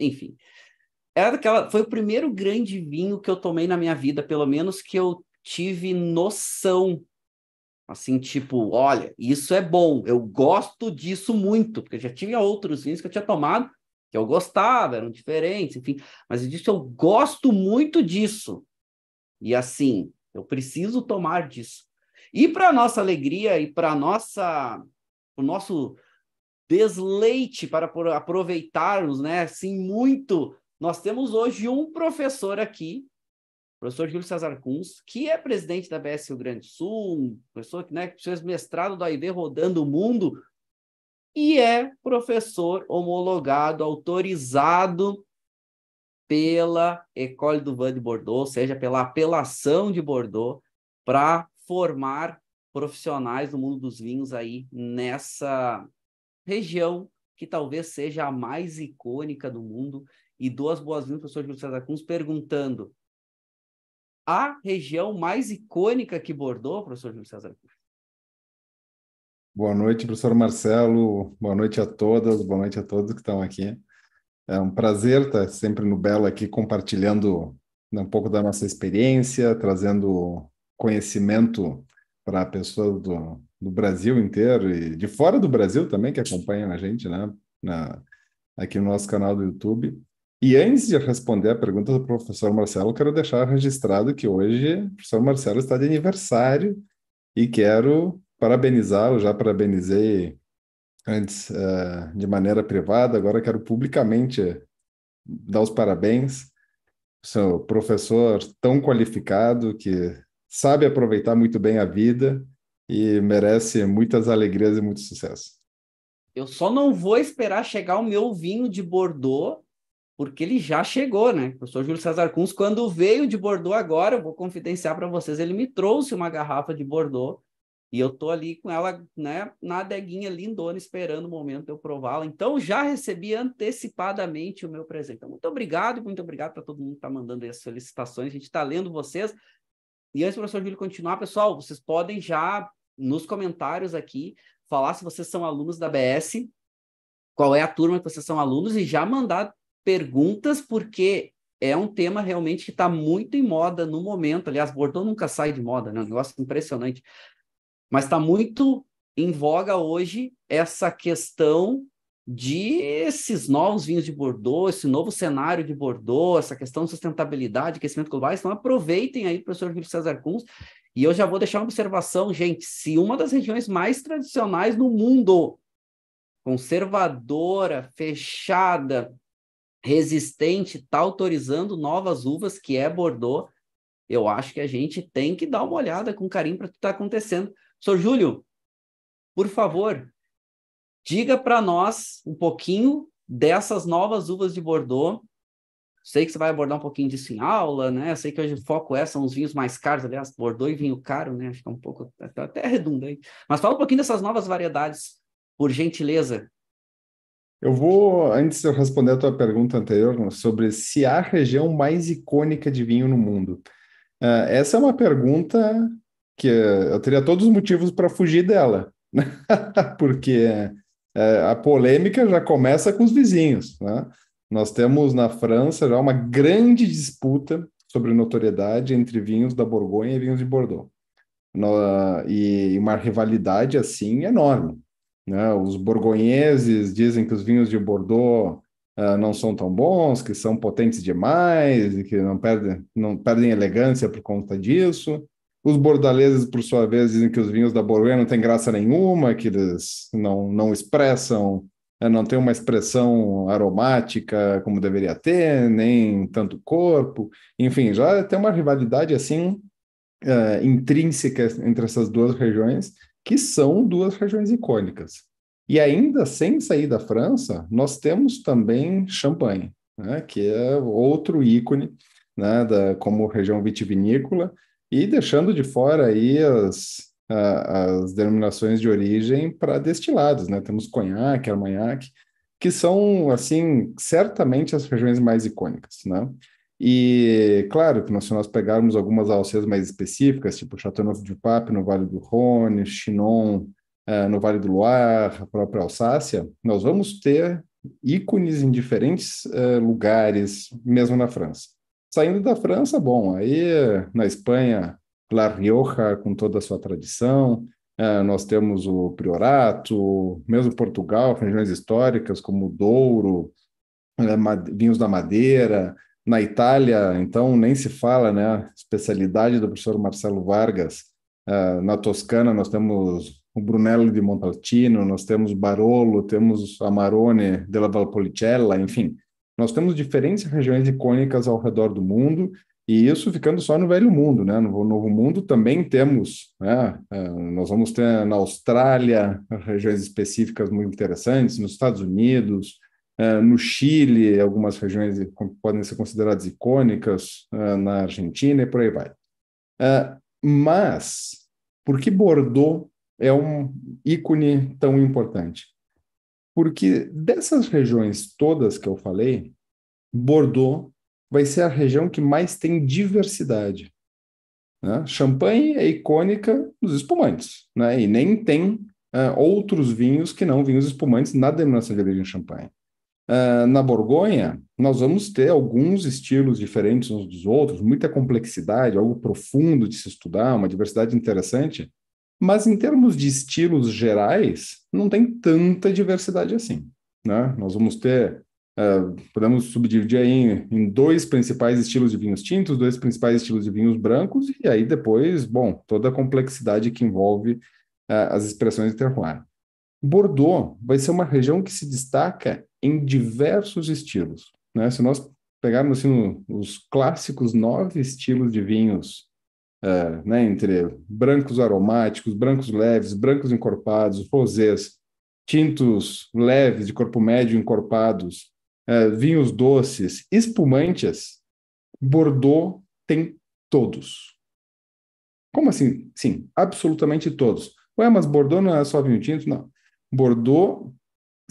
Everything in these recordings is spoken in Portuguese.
enfim. Era aquela, foi o primeiro grande vinho que eu tomei na minha vida, pelo menos que eu tive noção. Assim, tipo, olha, isso é bom, eu gosto disso muito, porque já tinha outros vinhos que eu tinha tomado, que eu gostava, eram diferentes, enfim, mas eu disse, eu gosto muito disso. E assim, eu preciso tomar disso. E para nossa alegria e para nossa o nosso desleite para aproveitarmos, né? Assim, muito. Nós temos hoje um professor aqui, professor Júlio César Kunz, que é presidente da BS Rio Grande do Sul, um professor que, né, que fez mestrado do IB rodando o mundo, e é professor homologado, autorizado pela École du Vin de Bordeaux, ou seja, pela apelação de Bordeaux, para formar profissionais do mundo dos vinhos aí nessa região que talvez seja a mais icônica do mundo, e dou as boas-vindas para o professor Júlio César Cunz perguntando a região mais icônica que bordou professor Júlio César Cunz? Boa noite, professor Marcelo, boa noite a todas, boa noite a todos que estão aqui. É um prazer estar sempre no Belo aqui compartilhando um pouco da nossa experiência, trazendo conhecimento para pessoas do, do, Brasil inteiro e de fora do Brasil também que acompanham a gente, né? Na, aqui no nosso canal do YouTube. E antes de responder a pergunta do professor Marcelo, quero deixar registrado que hoje o professor Marcelo está de aniversário e quero parabenizá-lo. Já parabenizei antes uh, de maneira privada, agora quero publicamente dar os parabéns. Seu professor tão qualificado que sabe aproveitar muito bem a vida e merece muitas alegrias e muito sucesso. Eu só não vou esperar chegar o meu vinho de Bordeaux, porque ele já chegou, né? O professor Júlio César Kunz, quando veio de Bordeaux agora, eu vou confidenciar para vocês, ele me trouxe uma garrafa de Bordeaux e eu tô ali com ela, né, na adeguinha lindona, esperando o momento de eu prová-la. Então, já recebi antecipadamente o meu presente. Então, muito obrigado, muito obrigado para todo mundo que está mandando essas solicitações. A gente está lendo vocês. E antes do professor Júlio continuar, pessoal, vocês podem já, nos comentários aqui, falar se vocês são alunos da BS, qual é a turma que vocês são alunos, e já mandar perguntas, porque é um tema realmente que está muito em moda no momento. Aliás, Bordeaux nunca sai de moda, né? Um negócio impressionante. Mas está muito em voga hoje essa questão de esses novos vinhos de Bordeaux, esse novo cenário de Bordeaux, essa questão de sustentabilidade, aquecimento global. Então, aproveitem aí, professor Júlio César Kunz. E eu já vou deixar uma observação, gente. Se uma das regiões mais tradicionais no mundo, conservadora, fechada, resistente, está autorizando novas uvas, que é Bordeaux, eu acho que a gente tem que dar uma olhada com carinho para o que está acontecendo. Sr. Júlio, por favor, Diga para nós um pouquinho dessas novas uvas de Bordeaux. Sei que você vai abordar um pouquinho disso em aula, né? sei que hoje o foco é, são os vinhos mais caros, aliás, Bordeaux e vinho caro, né? Fica um pouco até tá redundante. Mas fala um pouquinho dessas novas variedades, por gentileza. Eu vou, antes de eu responder a tua pergunta anterior, sobre se há a região mais icônica de vinho no mundo. Uh, essa é uma pergunta que eu teria todos os motivos para fugir dela, né? porque é, a polêmica já começa com os vizinhos. Né? Nós temos na França já uma grande disputa sobre notoriedade entre vinhos da Borgonha e vinhos de Bordeaux. No, e, uma rivalidade assim enorme. Né? Os borgonheses dizem que os vinhos de Bordeaux uh, não são tão bons, que são potentes demais, e que não perdem, não perdem elegância por conta disso. Os bordaleses, por sua vez, dizem que os vinhos da Borgonha não têm graça nenhuma, que eles não, não expressam, eh, não tem uma expressão aromática como deveria ter, nem tanto corpo. Enfim, já tem uma rivalidade assim uh, intrínseca entre essas duas regiões, que são duas regiões icônicas. E ainda sem sair da França, nós temos também Champagne, né, que é outro ícone né, da, como região vitivinícola, e deixando de fora aí as, as denominações de origem para destilados, né? Temos conhaque, armanhaque, que são, assim, certamente as regiões mais icônicas, né? E, claro, que se nós pegarmos algumas alces mais específicas, tipo Chateauneuf du Pape no Vale do Rhône, Chinon uh, no Vale do Loire, a própria Alsácia, nós vamos ter ícones em diferentes uh, lugares, mesmo na França. Saindo da França, bom, aí na Espanha, La Rioja, com toda a sua tradição, eh, nós temos o Priorato, mesmo Portugal, regiões históricas como Douro, eh, vinhos da Madeira. Na Itália, então, nem se fala, né? A especialidade do professor Marcelo Vargas. Eh, na Toscana, nós temos o Brunello de Montalcino, nós temos Barolo, temos Amarone della Valpolicella, enfim. Nós temos diferentes regiões icônicas ao redor do mundo, e isso ficando só no velho mundo, né? No novo mundo também temos, né? É, nós vamos ter na Austrália regiões específicas muito interessantes, nos Estados Unidos, é, no Chile, algumas regiões podem ser consideradas icônicas, é, na Argentina e por aí vai. Mas por que Bordeaux é um ícone tão importante? Porque dessas regiões todas que eu falei, Bordeaux vai ser a região que mais tem diversidade. Né? é icônica nos espumantes, né? e nem tem uh, outros vinhos que não vinhos espumantes na denominação de origem champanhe. Uh, é, na Borgonha, nós vamos ter alguns estilos diferentes uns dos outros, muita complexidade, algo profundo de se estudar, uma diversidade interessante, mas em termos de estilos gerais, não tem tanta diversidade assim. Né? Nós vamos ter, uh, podemos subdividir em, em dois principais estilos de vinhos tintos, dois principais estilos de vinhos brancos, e aí depois, bom, toda a complexidade que envolve uh, as expressões de terroir. Bordeaux vai ser uma região que se destaca em diversos estilos. Né? Se nós pegarmos assim, os clássicos nove estilos de vinhos é, né, entre brancos aromáticos, brancos leves, brancos encorpados, rosés, tintos leves de corpo médio encorpados, é, vinhos doces, espumantes, Bordeaux tem todos. Como assim? Sim, absolutamente todos. Ué, mas Bordeaux não é só vinho tinto? Não. Bordeaux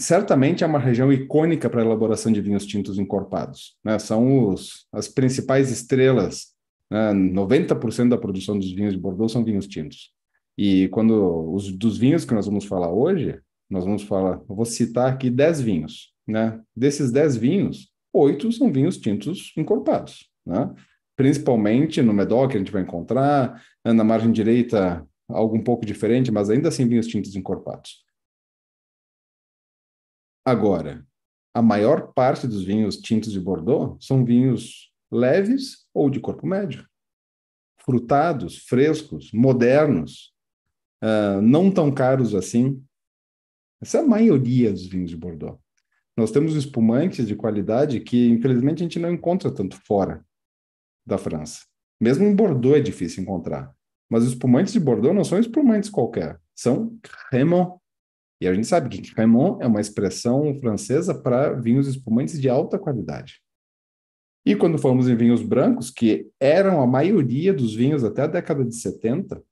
certamente é uma região icônica para a elaboração de vinhos tintos encorpados. Né? São os, as principais estrelas 90% né? da produção dos vinhos de Bordeaux são vinhos tintos. E quando os dos vinhos que nós vamos falar hoje, nós vamos falar, eu vou citar aqui 10 vinhos, né? Desses 10 vinhos, oito são vinhos tintos encorpados, né? Principalmente no Medoc que a gente vai encontrar, né? na margem direita algo um pouco diferente, mas ainda assim vinhos tintos encorpados. Agora, a maior parte dos vinhos tintos de Bordeaux são vinhos leves ou de corpo médio. Frutados, frescos, modernos, uh, não tão caros assim. Essa é a maioria dos vinhos de Bordeaux. Nós temos espumantes de qualidade que, infelizmente, a gente não encontra tanto fora da França. Mesmo em Bordeaux é difícil encontrar. Mas os espumantes de Bordeaux não são espumantes qualquer, são Crémant. E a gente sabe que Crémant é uma expressão francesa para vinhos espumantes de alta qualidade. E quando fomos em vinhos brancos, que eram a maioria dos vinhos até a década de 70,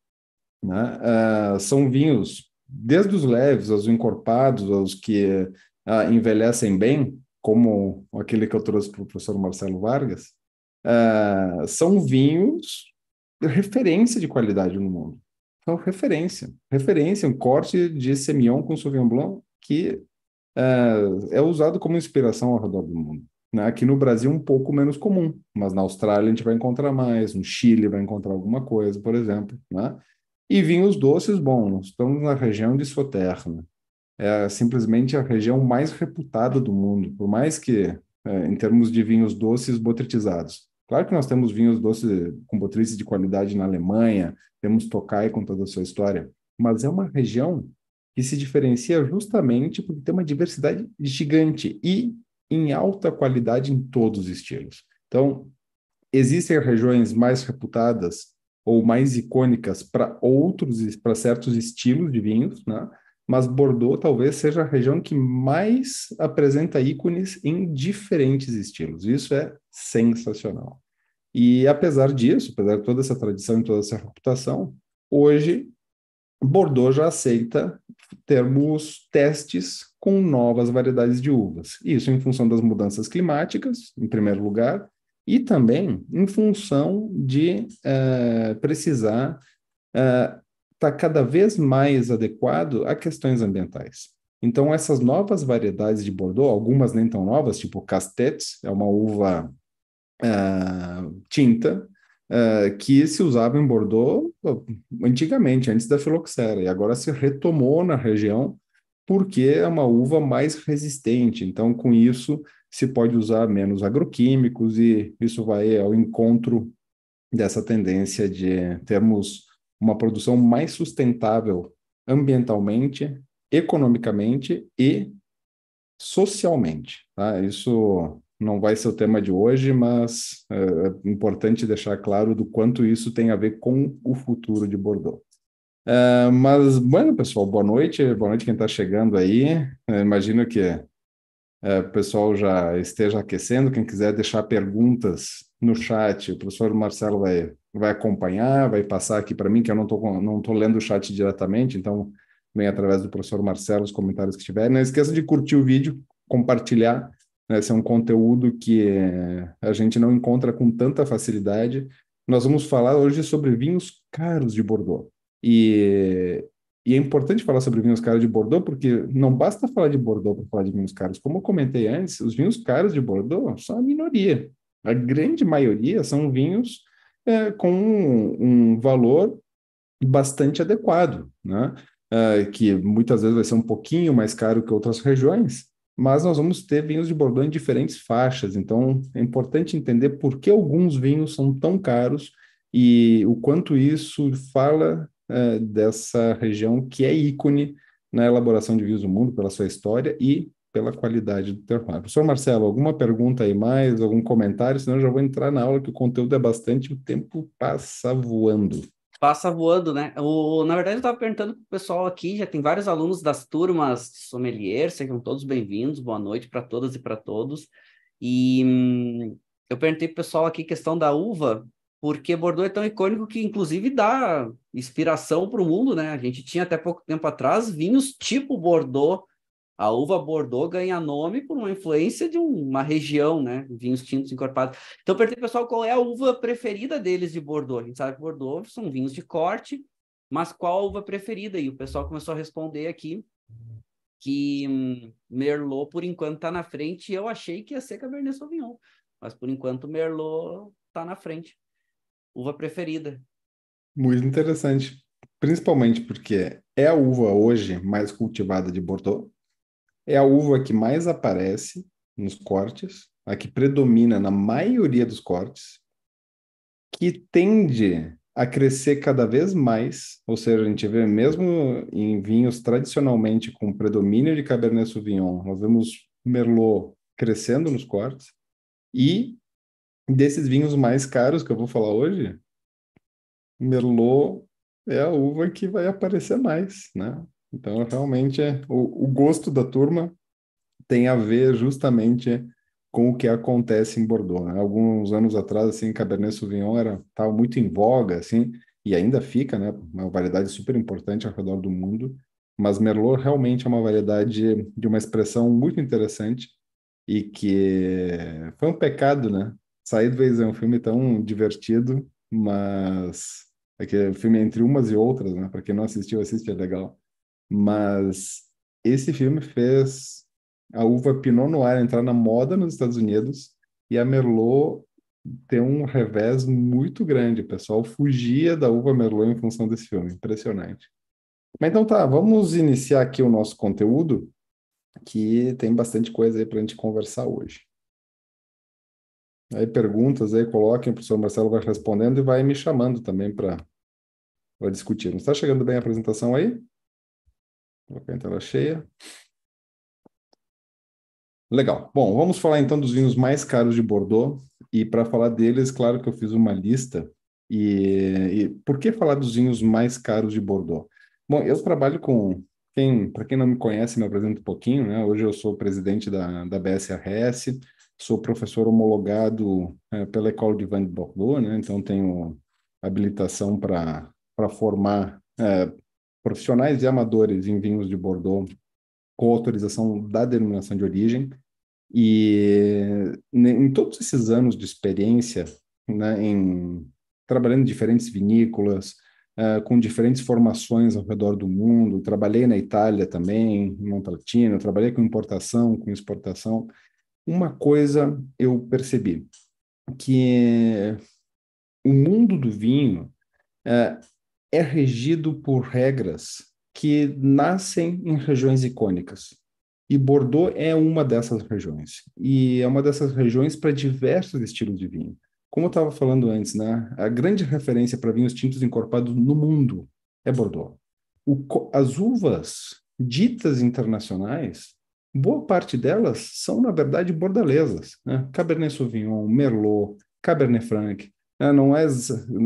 né, uh, são vinhos desde os leves aos encorpados, aos que uh, envelhecem bem, como aquele que eu trouxe para o professor Marcelo Vargas, uh, são vinhos de referência de qualidade no mundo. Então, referência. Referência, um corte de Semillon com Sauvignon Blanc que é usado como inspiração ao redor do mundo. Né? Aqui no Brasil, um pouco menos comum, mas na Austrália a gente vai encontrar mais, no Chile vai encontrar alguma coisa, por exemplo. Né? E vinhos doces, bom, nós estamos na região de Soterna, né? é simplesmente a região mais reputada do mundo, por mais que é, em termos de vinhos doces botritizados. Claro que nós temos vinhos doces com botrites de qualidade na Alemanha, temos Tokai com toda a sua história, mas é uma região que se diferencia justamente porque tem uma diversidade gigante e em alta qualidade em todos os estilos. Então, existem regiões mais reputadas ou mais icônicas para outros, para certos estilos de vinhos, né? Mas Bordeaux talvez seja a região que mais apresenta ícones em diferentes estilos. Isso é sensacional. E apesar disso, apesar de toda essa tradição e toda essa reputação, hoje Bordeaux já aceita termos testes com novas variedades de uvas. Isso em função das mudanças climáticas, em primeiro lugar, e também em função de uh, precisar estar uh, tá cada vez mais adequado a questões ambientais. Então, essas novas variedades de Bordeaux, algumas nem tão novas, tipo Castettes, é uma uva uh, tinta, eh, que se usava em Bordeaux eh, antigamente, antes da filoxera, e agora se retomou na região porque é uma uva mais resistente. Então, com isso, se pode usar menos agroquímicos e isso vai ao encontro dessa tendência de termos uma produção mais sustentável ambientalmente, economicamente e socialmente. Tá? Isso não vai ser o tema de hoje, mas é, é importante deixar claro do quanto isso tem a ver com o futuro de Bordeaux. É, mas, bueno, pessoal, boa noite, boa noite quem está chegando aí. imagino que é, o pessoal já esteja aquecendo. Quem quiser deixar perguntas no chat, o professor Marcelo vai, vai acompanhar, vai passar aqui para mim, que eu não estou não tô lendo o chat diretamente, então vem através do professor Marcelo os comentários que tiverem Não esqueça de curtir o vídeo, compartilhar esse né, é um conteúdo que eh, a gente não encontra com tanta facilidade. Nós vamos falar hoje sobre vinhos caros de Bordeaux. E, e é importante falar sobre vinhos caros de Bordeaux, porque não basta falar de Bordeaux para falar de vinhos caros. Como eu comentei antes, os vinhos caros de Bordeaux são a minoria. A grande maioria são vinhos é, com um, um, valor bastante adequado, né? Eh, que muitas vezes vai ser um pouquinho mais caro que outras regiões, mas nós vamos ter vinhos de Bordeaux em diferentes faixas, então é importante entender por que alguns vinhos são tão caros e o quanto isso fala é, dessa região que é ícone na elaboração de vinhos do mundo, pela sua história e pela qualidade do terroir. Professor Marcelo, alguma pergunta aí mais, algum comentário? Senão eu já vou entrar na aula, que o conteúdo é bastante, o tempo passa voando passa voando, né? O, na verdade, eu estava perguntando para o pessoal aqui, já tem vários alunos das turmas de sommelier, sejam todos bem-vindos, boa noite para todas e para todos. E hum, eu perguntei para o pessoal aqui questão da uva, porque Bordeaux é tão icônico que, inclusive, dá inspiração para o mundo, né? A gente tinha até pouco tempo atrás vinhos tipo Bordeaux a uva Bordeaux ganha nome por uma influência de uma região, né? Vinhos tintos encorpados. Então, perguntei pessoal qual é a uva preferida deles de Bordeaux. A gente sabe que Bordeaux são vinhos de corte, mas qual a uva preferida? E o pessoal começou a responder aqui que hum, Merlot, por enquanto, está na frente. eu achei que ia ser Cabernet Sauvignon, mas por enquanto Merlot está na frente. Uva preferida. Muito interessante, principalmente porque é a uva hoje mais cultivada de Bordeaux é a uva que mais aparece nos cortes, a que predomina na maioria dos cortes, que tende a crescer cada vez mais, ou seja, a gente vê mesmo em vinhos tradicionalmente com predomínio de Cabernet Sauvignon, nós vemos Merlot crescendo nos cortes, e desses vinhos mais caros que eu vou falar hoje, Merlot é a uva que vai aparecer mais, né? Então, realmente, é, o, o gosto da turma tem a ver justamente com o que acontece em Bordeaux. Né? Alguns anos atrás, assim, Cabernet Sauvignon era tal muito em voga, assim, e ainda fica, né? Uma variedade super importante ao redor do mundo. Mas Merlot realmente é uma variedade de uma expressão muito interessante e que foi um pecado, né? Sair do vez é um filme tão divertido, mas é que é um filme entre umas e outras, né? Para quem não assistiu, assiste, é legal. Mas esse filme fez a uva Pinot Noir entrar na moda nos Estados Unidos e a Merlot ter um revés muito grande. O pessoal fugia da uva Merlot em função desse filme. Impressionante. Mas então tá, vamos iniciar aqui o nosso conteúdo, que tem bastante coisa aí para a gente conversar hoje. Aí perguntas aí, coloquem, o professor Marcelo vai respondendo e vai me chamando também para discutir. Não está chegando bem a apresentação aí? Colocar a tela cheia. Legal. Bom, vamos falar então dos vinhos mais caros de Bordeaux. E para falar deles, claro que eu fiz uma lista. E, e por que falar dos vinhos mais caros de Bordeaux? Bom, eu trabalho com quem, para quem não me conhece, me apresento um pouquinho, né? Hoje eu sou presidente da, da BSRS, sou professor homologado é, pela Ecole de Vin de Bordeaux, né? Então tenho habilitação para formar é, profissionais e amadores em vinhos de Bordeaux com autorização da denominação de origem. E né, em todos esses anos de experiência, né, em trabalhando em diferentes vinícolas, uh, com diferentes formações ao redor do mundo, trabalhei na Itália também, em Montalcino, trabalhei com importação, com exportação. Uma coisa eu percebi, que o mundo do vinho uh, é regido por regras que nascem em regiões icônicas. E Bordeaux é uma dessas regiões. E é uma dessas regiões para diversos estilos de vinho. Como eu estava falando antes, né? a grande referência para vinhos tintos encorpados no mundo é Bordeaux. O, as uvas ditas internacionais, boa parte delas são, na verdade, bordalesas. Né? Cabernet Sauvignon, Merlot, Cabernet Franc, ah, não é,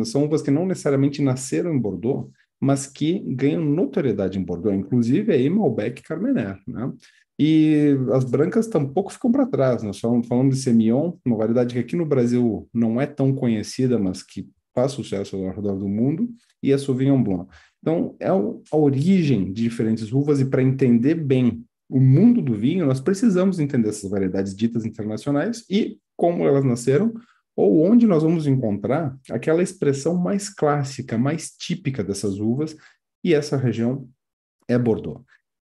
são uvas que não necessariamente nasceram em Bordeaux, mas que ganham notoriedade em Bordeaux, inclusive aí Malbec e Carmener, né? E as brancas tampouco ficam para trás, nós falamos falando de Semillon, uma variedade que aqui no Brasil não é tão conhecida, mas que faz sucesso ao redor do mundo, e a é Sauvignon Blanc. Então, é a origem de diferentes uvas, e para entender bem o mundo do vinho, nós precisamos entender essas variedades ditas internacionais e como elas nasceram, ou onde nós vamos encontrar aquela expressão mais clássica, mais típica dessas uvas, e essa região é Bordeaux.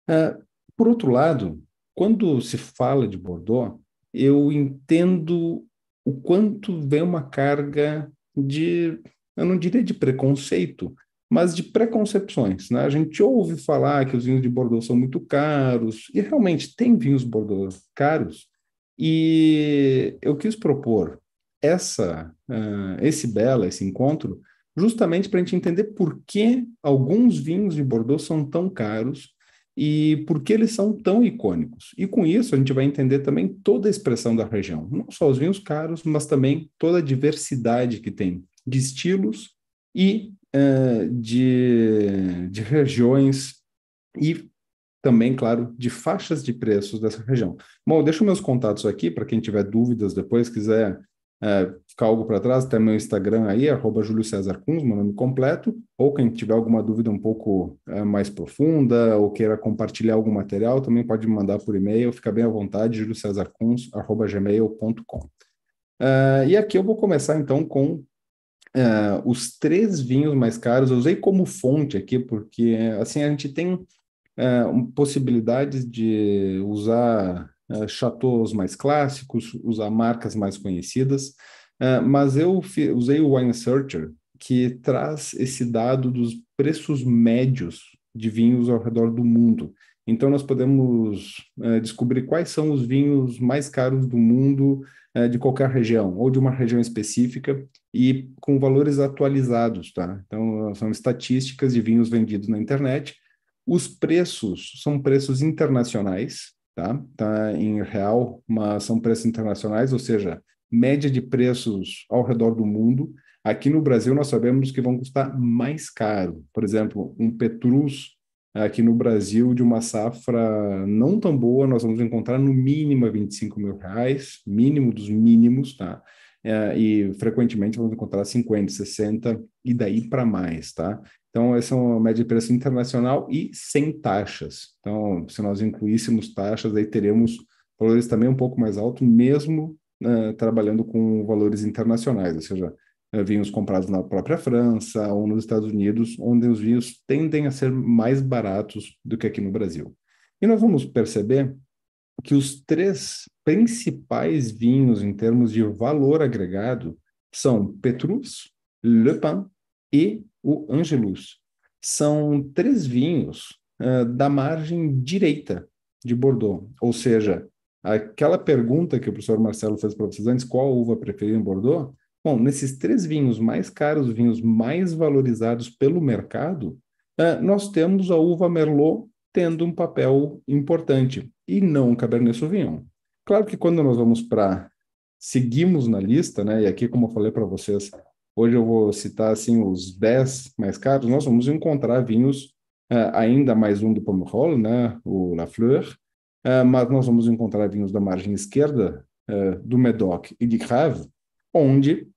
Uh, por outro lado, quando se fala de Bordeaux, eu entendo o quanto vem uma carga de, eu não diria de preconceito, mas de preconcepções. Né? A gente ouve falar que os vinhos de Bordeaux são muito caros, e realmente tem vinhos Bordeaux caros, e eu quis propor essa, uh, esse bela, esse encontro, justamente para a gente entender por que alguns vinhos de Bordeaux são tão caros e por que eles são tão icônicos. E com isso a gente vai entender também toda a expressão da região, não só os vinhos caros, mas também toda a diversidade que tem de estilos e uh, de, de regiões e também, claro, de faixas de preços dessa região. Bom, deixo meus contatos aqui para quem tiver dúvidas depois, quiser é, ficar algo para trás, até meu Instagram aí, arroba Júlio César Kunz, meu nome completo, ou quem tiver alguma dúvida um pouco é, mais profunda, ou queira compartilhar algum material, também pode me mandar por e-mail, fica bem à vontade, juliocesarkunz, arroba gmail.com. É, e aqui eu vou começar então com é, os três vinhos mais caros, eu usei como fonte aqui, porque assim a gente tem é, um, possibilidades de usar uh, ah, chateaus mais clássicos, usar marcas mais conhecidas, uh, mas eu usei o Wine Searcher, que traz esse dado dos preços médios de vinhos ao redor do mundo. Então, nós podemos uh, descobrir quais são os vinhos mais caros do mundo uh, de qualquer região, ou de uma região específica, e com valores atualizados, tá? Então, são estatísticas de vinhos vendidos na internet. Os preços são preços internacionais, tá? Tá em real, mas são preços internacionais, ou seja, média de preços ao redor do mundo. Aqui no Brasil nós sabemos que vão custar mais caro. Por exemplo, um petrus aqui no Brasil de uma safra não tão boa, nós vamos encontrar no mínimo 25 mil reais, mínimo dos mínimos, tá? é, e frequentemente vamos encontrar 50, 60 e daí para mais, tá? Então, essa é uma média de preço internacional e sem taxas. Então, se nós incluíssemos taxas, aí teremos valores também um pouco mais altos, mesmo né, trabalhando com valores internacionais, ou seja, é, vinhos comprados na própria França ou nos Estados Unidos, onde os vinhos tendem a ser mais baratos do que aqui no Brasil. E nós vamos perceber que os três principais vinhos em termos de valor agregado são Petrus, Le Pin e o Angelus. São três vinhos uh, da margem direita de Bordeaux, ou seja, aquela pergunta que o professor Marcelo fez para vocês antes, qual uva preferir em Bordeaux? Bom, nesses três vinhos mais caros, vinhos mais valorizados pelo mercado, uh, nós temos a uva Merlot tendo um papel importante, e não Cabernet Sauvignon. Claro que quando nós vamos para seguimos na lista, né? E aqui, como eu falei para vocês, hoje eu vou citar assim os 10 mais caros. Nós vamos encontrar vinhos uh, ainda mais um do Pomerol, né? O La Fleur, uh, mas nós vamos encontrar vinhos da margem esquerda uh, do Medoc e de Grave, onde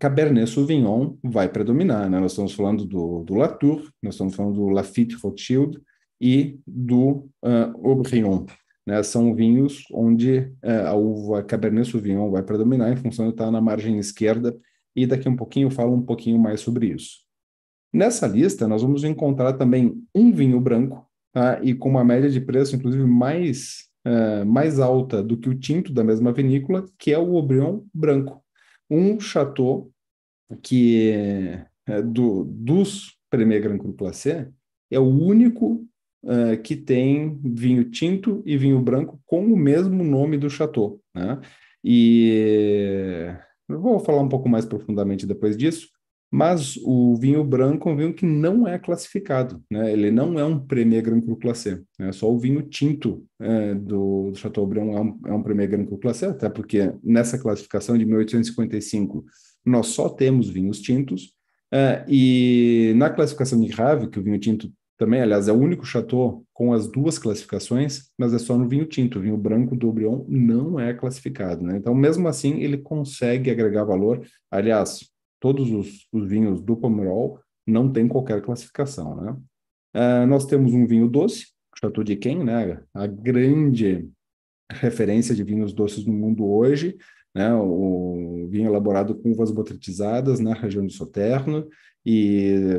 Cabernet Sauvignon vai predominar, né? Nós estamos falando do, do Latour, nós estamos falando do Lafite Rothschild, e do uh, Aubryon. Né? São vinhos onde uh, a uva Cabernet Sauvignon vai predominar em função de estar na margem esquerda e daqui um pouquinho eu falo um pouquinho mais sobre isso. Nessa lista, nós vamos encontrar também um vinho branco, tá? e com uma média de preço, inclusive, mais, uh, mais alta do que o tinto da mesma vinícola, que é o Aubryon Branco. Um chateau que é do, dos Premier Grand Cru Placé é o único uh, que tem vinho tinto e vinho branco com o mesmo nome do Chateau, né? E eu vou falar um pouco mais profundamente depois disso, mas o vinho branco é um vinho que não é classificado, né? Ele não é um Premier Grand Cru Classé, né? Só o vinho tinto é, do, do Chateaubriand é um, é um Premier Grand Cru Classé, até porque nessa classificação de 1855 nós só temos vinhos tintos, é, e na classificação de Rave, que o vinho tinto também, aliás, é o único Chateau com as duas classificações, mas é só no vinho tinto. O vinho branco do Brion não é classificado, né? Então, mesmo assim, ele consegue agregar valor. Aliás, todos os, os vinhos do Pomerol não têm qualquer classificação, né? Uh, nós temos um vinho doce, Chateau de Quem, né? A grande referência de vinhos doces no mundo hoje, né? O vinho elaborado com uvas botritizadas na né? região de Soterno e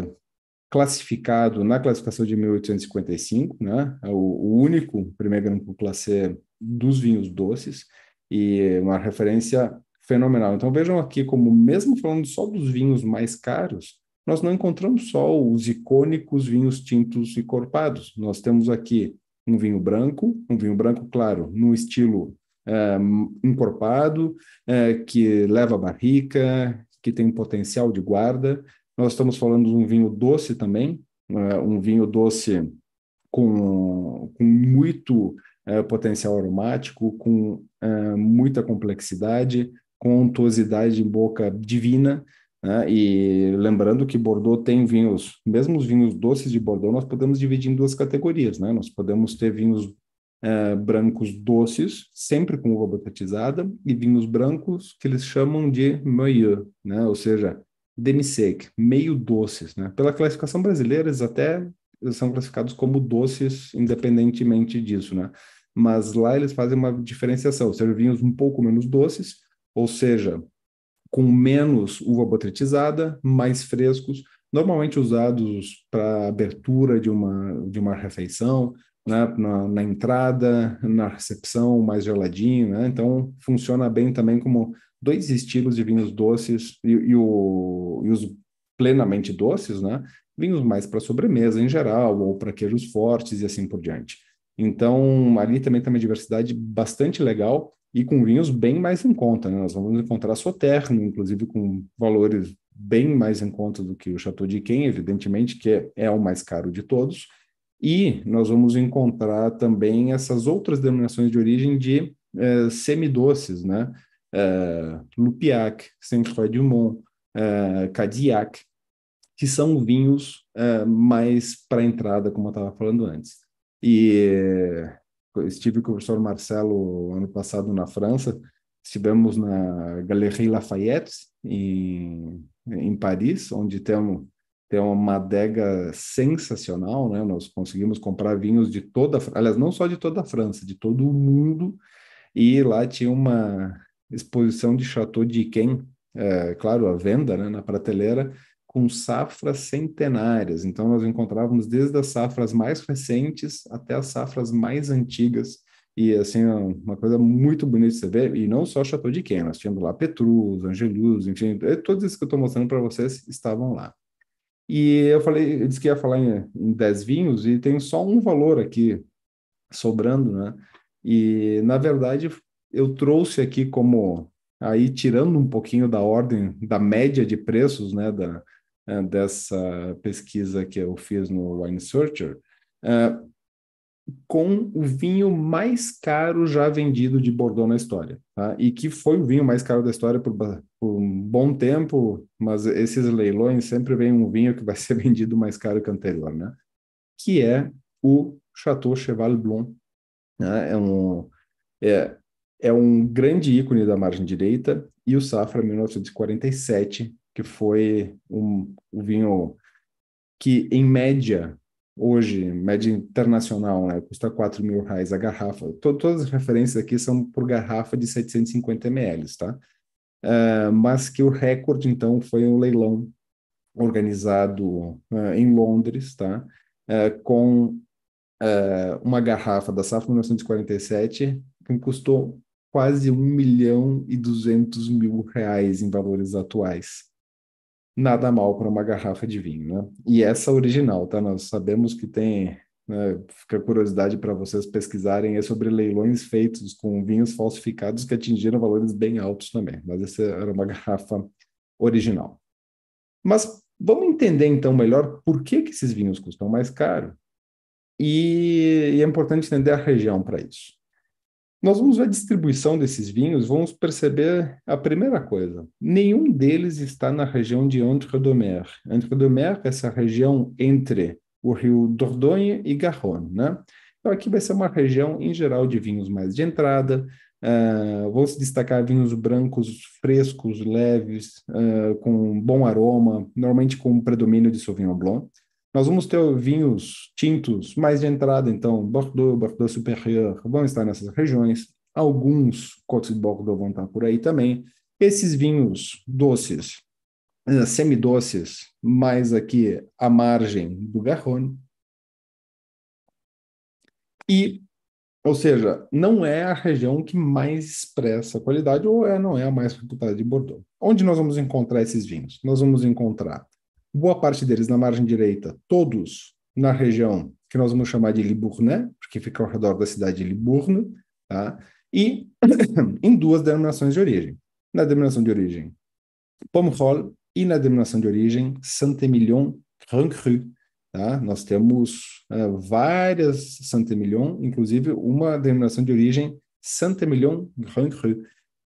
classificado na classificação de 1855, né? É o, o único primeiro Grand Cru Classé dos vinhos doces e uma referência fenomenal. Então vejam aqui como mesmo falando só dos vinhos mais caros, nós não encontramos só os icônicos vinhos tintos e corpados. Nós temos aqui um vinho branco, um vinho branco claro, no estilo é, encorpado, é, que leva barrica, que tem um potencial de guarda, nós estamos falando de um vinho doce também, né? um vinho doce com, com muito é, potencial aromático, com é, muita complexidade, com untuosidade em boca divina. Né? E lembrando que Bordeaux tem vinhos, mesmo os vinhos doces de Bordeaux, nós podemos dividir em duas categorias. Né? Nós podemos ter vinhos é, brancos doces, sempre com uva batizada, e vinhos brancos que eles chamam de meilleur, né? ou seja, demi meio doces, né? Pela classificação brasileira, eles até são classificados como doces, independentemente disso, né? Mas lá eles fazem uma diferenciação, servinhos um pouco menos doces, ou seja, com menos uva botrytizada, mais frescos, normalmente usados para abertura de uma, de uma refeição, né? na, na entrada, na recepção, mais geladinho, né? Então funciona bem também como dois estilos de vinhos doces e, e, o, e os plenamente doces, né? Vinhos mais para sobremesa em geral, ou para queijos fortes e assim por diante. Então, ali também tem uma diversidade bastante legal e com vinhos bem mais em conta. Né? Nós vamos encontrar a Sauternes, inclusive com valores bem mais em conta do que o Chateau de Quem, evidentemente, que é, é o mais caro de todos. E nós vamos encontrar também essas outras denominações de origem de eh, semidoces, né? Eh, Lupiac, Saint-Croix du Mont, uh, Cadillac, que são vinhos uh, mais para entrada, como eu estava falando antes. E estive com o professor Marcelo ano passado na França, estivemos na Galerie Lafayette, em, em Paris, onde temos tem uma adega sensacional, né? Nós conseguimos comprar vinhos de toda, aliás, não só de toda a França, de todo o mundo. E lá tinha uma exposição de Chateau de é, claro, a venda né, na prateleira, com safras centenárias. Então, nós encontrávamos desde as safras mais recentes até as safras mais antigas. E, assim, é uma coisa muito bonita de você ver, e não só Chateau de Quem, nós tínhamos lá Petrus, Angelus, enfim, é, todos esses que eu estou mostrando para vocês estavam lá. E eu falei, eu disse que ia falar em, em 10 vinhos, e tem só um valor aqui sobrando, né? E, na verdade, eu trouxe aqui como aí tirando um pouquinho da ordem da média de preços, né, da eh, dessa pesquisa que eu fiz no Wine Searcher, eh, com o vinho mais caro já vendido de Bordeaux na história, tá? e que foi o vinho mais caro da história por, por um bom tempo, mas esses leilões sempre vem um vinho que vai ser vendido mais caro que o anterior, né? que é o Chateau Cheval Blanc. Né? É um, é, é um grande ícone da margem direita, e o Safra 1947, que foi um, um vinho que, em média, hoje, média internacional, né, custa 4 mil reais a garrafa. T todas as referências aqui são por garrafa de 750 ml, tá? Uh, mas que o recorde, então, foi um leilão organizado uh, em Londres, tá? Uh, com uma garrafa da Safra 1947 que custou quase 1 milhão e 200 mil reais em valores atuais. Nada mal para uma garrafa de vinho, né? E essa original, tá? Nós sabemos que tem, né, fica curiosidade para vocês pesquisarem, é sobre leilões feitos com vinhos falsificados que atingiram valores bem altos também, mas essa era uma garrafa original. Mas vamos entender então melhor por que, que esses vinhos custam mais caro e, e é importante entender a região para isso. Nós vamos ver a distribuição desses vinhos, vamos perceber a primeira coisa. Nenhum deles está na região de Entre-Domer. Entre-Domer é essa região entre o rio Dordogne e Garonne, né? Então aqui vai ser uma região, em geral, de vinhos mais de entrada. Uh, vão se destacar vinhos brancos, frescos, leves, uh, com bom aroma, normalmente com um predomínio de Sauvignon Blanc. Nós vamos ter vinhos tintos mais de entrada, então Bordeaux, Bordeaux Superior vão estar nessas regiões. Alguns Côte de Bordeaux vão estar por aí também. Esses vinhos doces, eh, semidoces, mais aqui à margem do Garrone. E, ou seja, não é a região que mais expressa a qualidade ou é, não é a mais reputada de Bordeaux. Onde nós vamos encontrar esses vinhos? Nós vamos encontrar boa parte deles na margem direita, todos na região que nós vamos chamar de Liburne, porque fica ao redor da cidade de Liburne, tá? e em duas denominações de origem. Na denominação de origem Pomerol e na denominação de origem Saint-Emilion Rancru. Tá? Nós temos uh, várias Saint-Emilion, inclusive uma denominação de origem Saint-Emilion Rancru.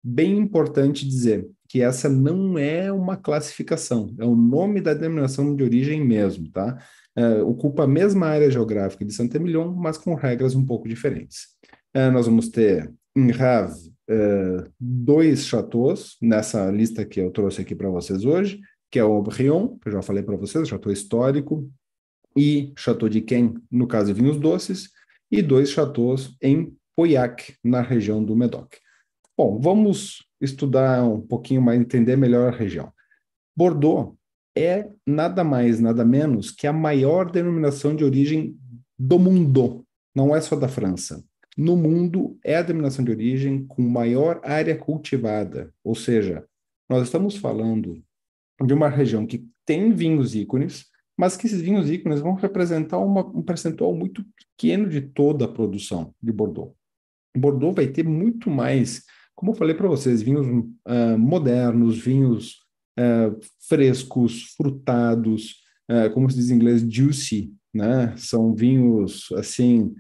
Bem importante dizer, que essa não é uma classificação, é o nome da denominação de origem mesmo, tá? É, ocupa a mesma área geográfica de Santemilhon, mas com regras um pouco diferentes. É, nós vamos ter em Rave é, dois chateaus nessa lista que eu trouxe aqui para vocês hoje, que é o Brion, que eu já falei para vocês, chateau histórico, e Chateau de quem, no caso vinhos doces, e dois chateaus em Poyac, na região do Medoc. Bom, vamos estudar um pouquinho mais, entender melhor a região. Bordeaux é nada mais, nada menos que a maior denominação de origem do mundo, não é só da França. No mundo, é a denominação de origem com maior área cultivada, ou seja, nós estamos falando de uma região que tem vinhos ícones, mas que esses vinhos ícones vão representar uma, um percentual muito pequeno de toda a produção de Bordeaux. Bordeaux vai ter muito mais como eu falei para vocês, vinhos uh, modernos, vinhos uh, frescos, frutados, uh, como se diz em inglês, juicy, né? São vinhos assim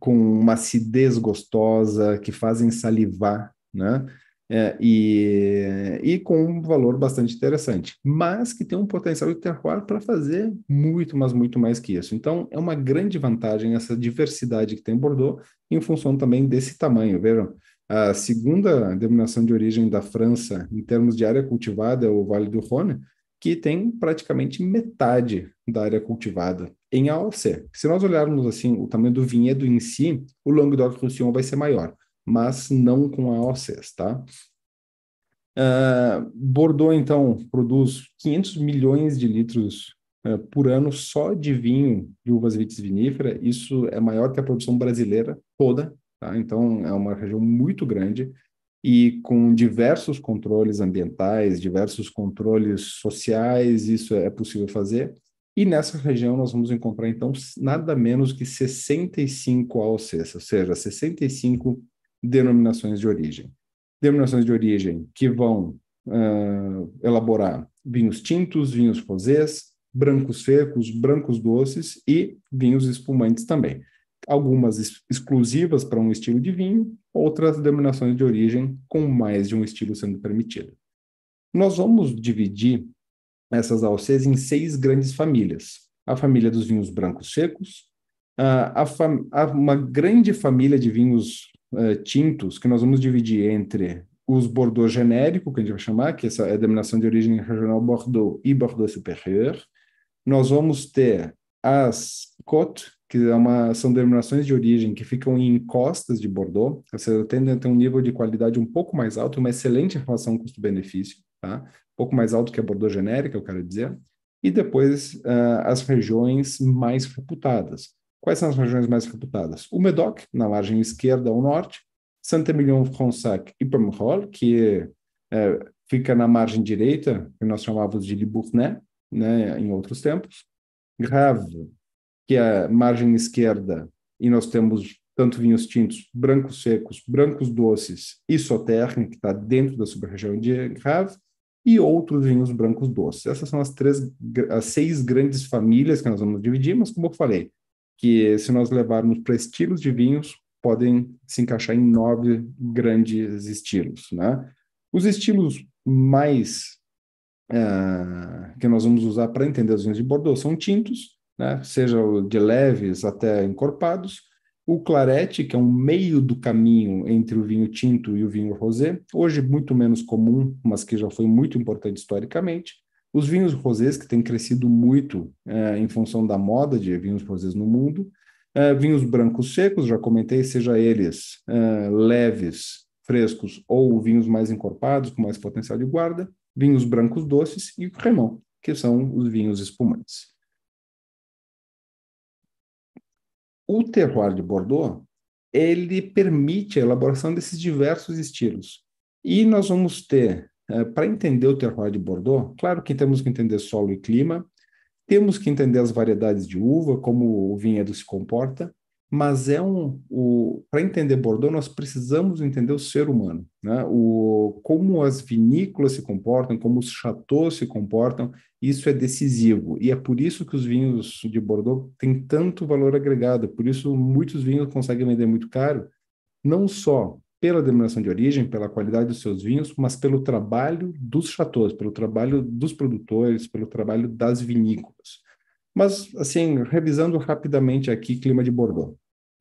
com uma acidez gostosa que fazem salivar, né? é, e, e com um valor bastante interessante, mas que tem um potencial intelectual para fazer muito, mas muito mais que isso. Então, é uma grande vantagem essa diversidade que tem Bordeaux, em função também desse tamanho. Vejam, a segunda denominação de origem da França, em termos de área cultivada, é o Vale do Rhône, que tem praticamente metade da área cultivada em AOC. Se nós olharmos assim o tamanho do vinhedo em si, o Languedoc-Roussillon vai ser maior mas não com AOCs, tá? Uh, Bordeaux, então, produz 500 milhões de litros uh, por ano só de vinho de uvas vitis vinífera. Isso é maior que a produção brasileira toda, tá? Então, é uma região muito grande e com diversos controles ambientais, diversos controles sociais, isso é possível fazer. E nessa região nós vamos encontrar, então, nada menos que 65 AOCs, ou seja, 65 denominações de origem. Denominações de origem que vão uh, elaborar vinhos tintos, vinhos rosés, brancos secos, brancos doces e vinhos espumantes também. Algumas ex exclusivas para um estilo de vinho, outras denominações de origem com mais de um estilo sendo permitido. Nós vamos dividir essas alcés em seis grandes famílias: a família dos vinhos brancos secos, ah, a, a uma grande família de vinhos eh, tintos que nós vamos dividir entre os Bordeaux genérico, que a gente vai chamar, que essa é a denominação de origem regional Bordeaux e Bordeaux superior Nós vamos ter as Côte, que é uma, são denominações de origem que ficam em encostas de Bordeaux, ou seja, tendem a ter um nível de qualidade um pouco mais alto, uma excelente relação custo-benefício, tá? um pouco mais alto que a Bordeaux genérica, eu quero dizer. E depois uh, as regiões mais reputadas, Quais são as regiões mais reputadas? O Medoc, na margem esquerda ao norte, Santa emilion fronsac e Pomerol, que é, é, fica na margem direita, que nós chamávamos de Libourne, né, em outros tempos. Grave, que é a margem esquerda, e nós temos tanto vinhos tintos, brancos secos, brancos doces e Sauternes, que está dentro da sub-região de Grave, e outros vinhos brancos doces. Essas são as, três, as seis grandes famílias que nós vamos dividir, mas como eu falei, que se nós levarmos para estilos de vinhos, podem se encaixar em nove grandes estilos, né? Os estilos mais uh, que nós vamos usar para entender os vinhos de Bordeaux são tintos, né? Seja de leves até encorpados, o clarete, que é um meio do caminho entre o vinho tinto e o vinho rosé, hoje muito menos comum, mas que já foi muito importante historicamente. Os vinhos rosés, que têm crescido muito é, em função da moda de vinhos rosés no mundo, é, vinhos brancos secos, já comentei, seja eles é, leves, frescos ou vinhos mais encorpados, com mais potencial de guarda, vinhos brancos doces e cremão, que são os vinhos espumantes. O terroir de Bordeaux, ele permite a elaboração desses diversos estilos. E nós vamos ter eh, para entender o terroir de Bordeaux, claro que temos que entender solo e clima, temos que entender as variedades de uva, como o vinhedo se comporta, mas é um para entender Bordeaux nós precisamos entender o ser humano, né? O como as vinícolas se comportam, como os chateaux se comportam, isso é decisivo e é por isso que os vinhos de Bordeaux têm tanto valor agregado, por isso muitos vinhos conseguem vender muito caro, não só pela denominação de origem, pela qualidade dos seus vinhos, mas pelo trabalho dos chateaus, pelo trabalho dos produtores, pelo trabalho das vinícolas. Mas, assim, revisando rapidamente aqui clima de Bordeaux.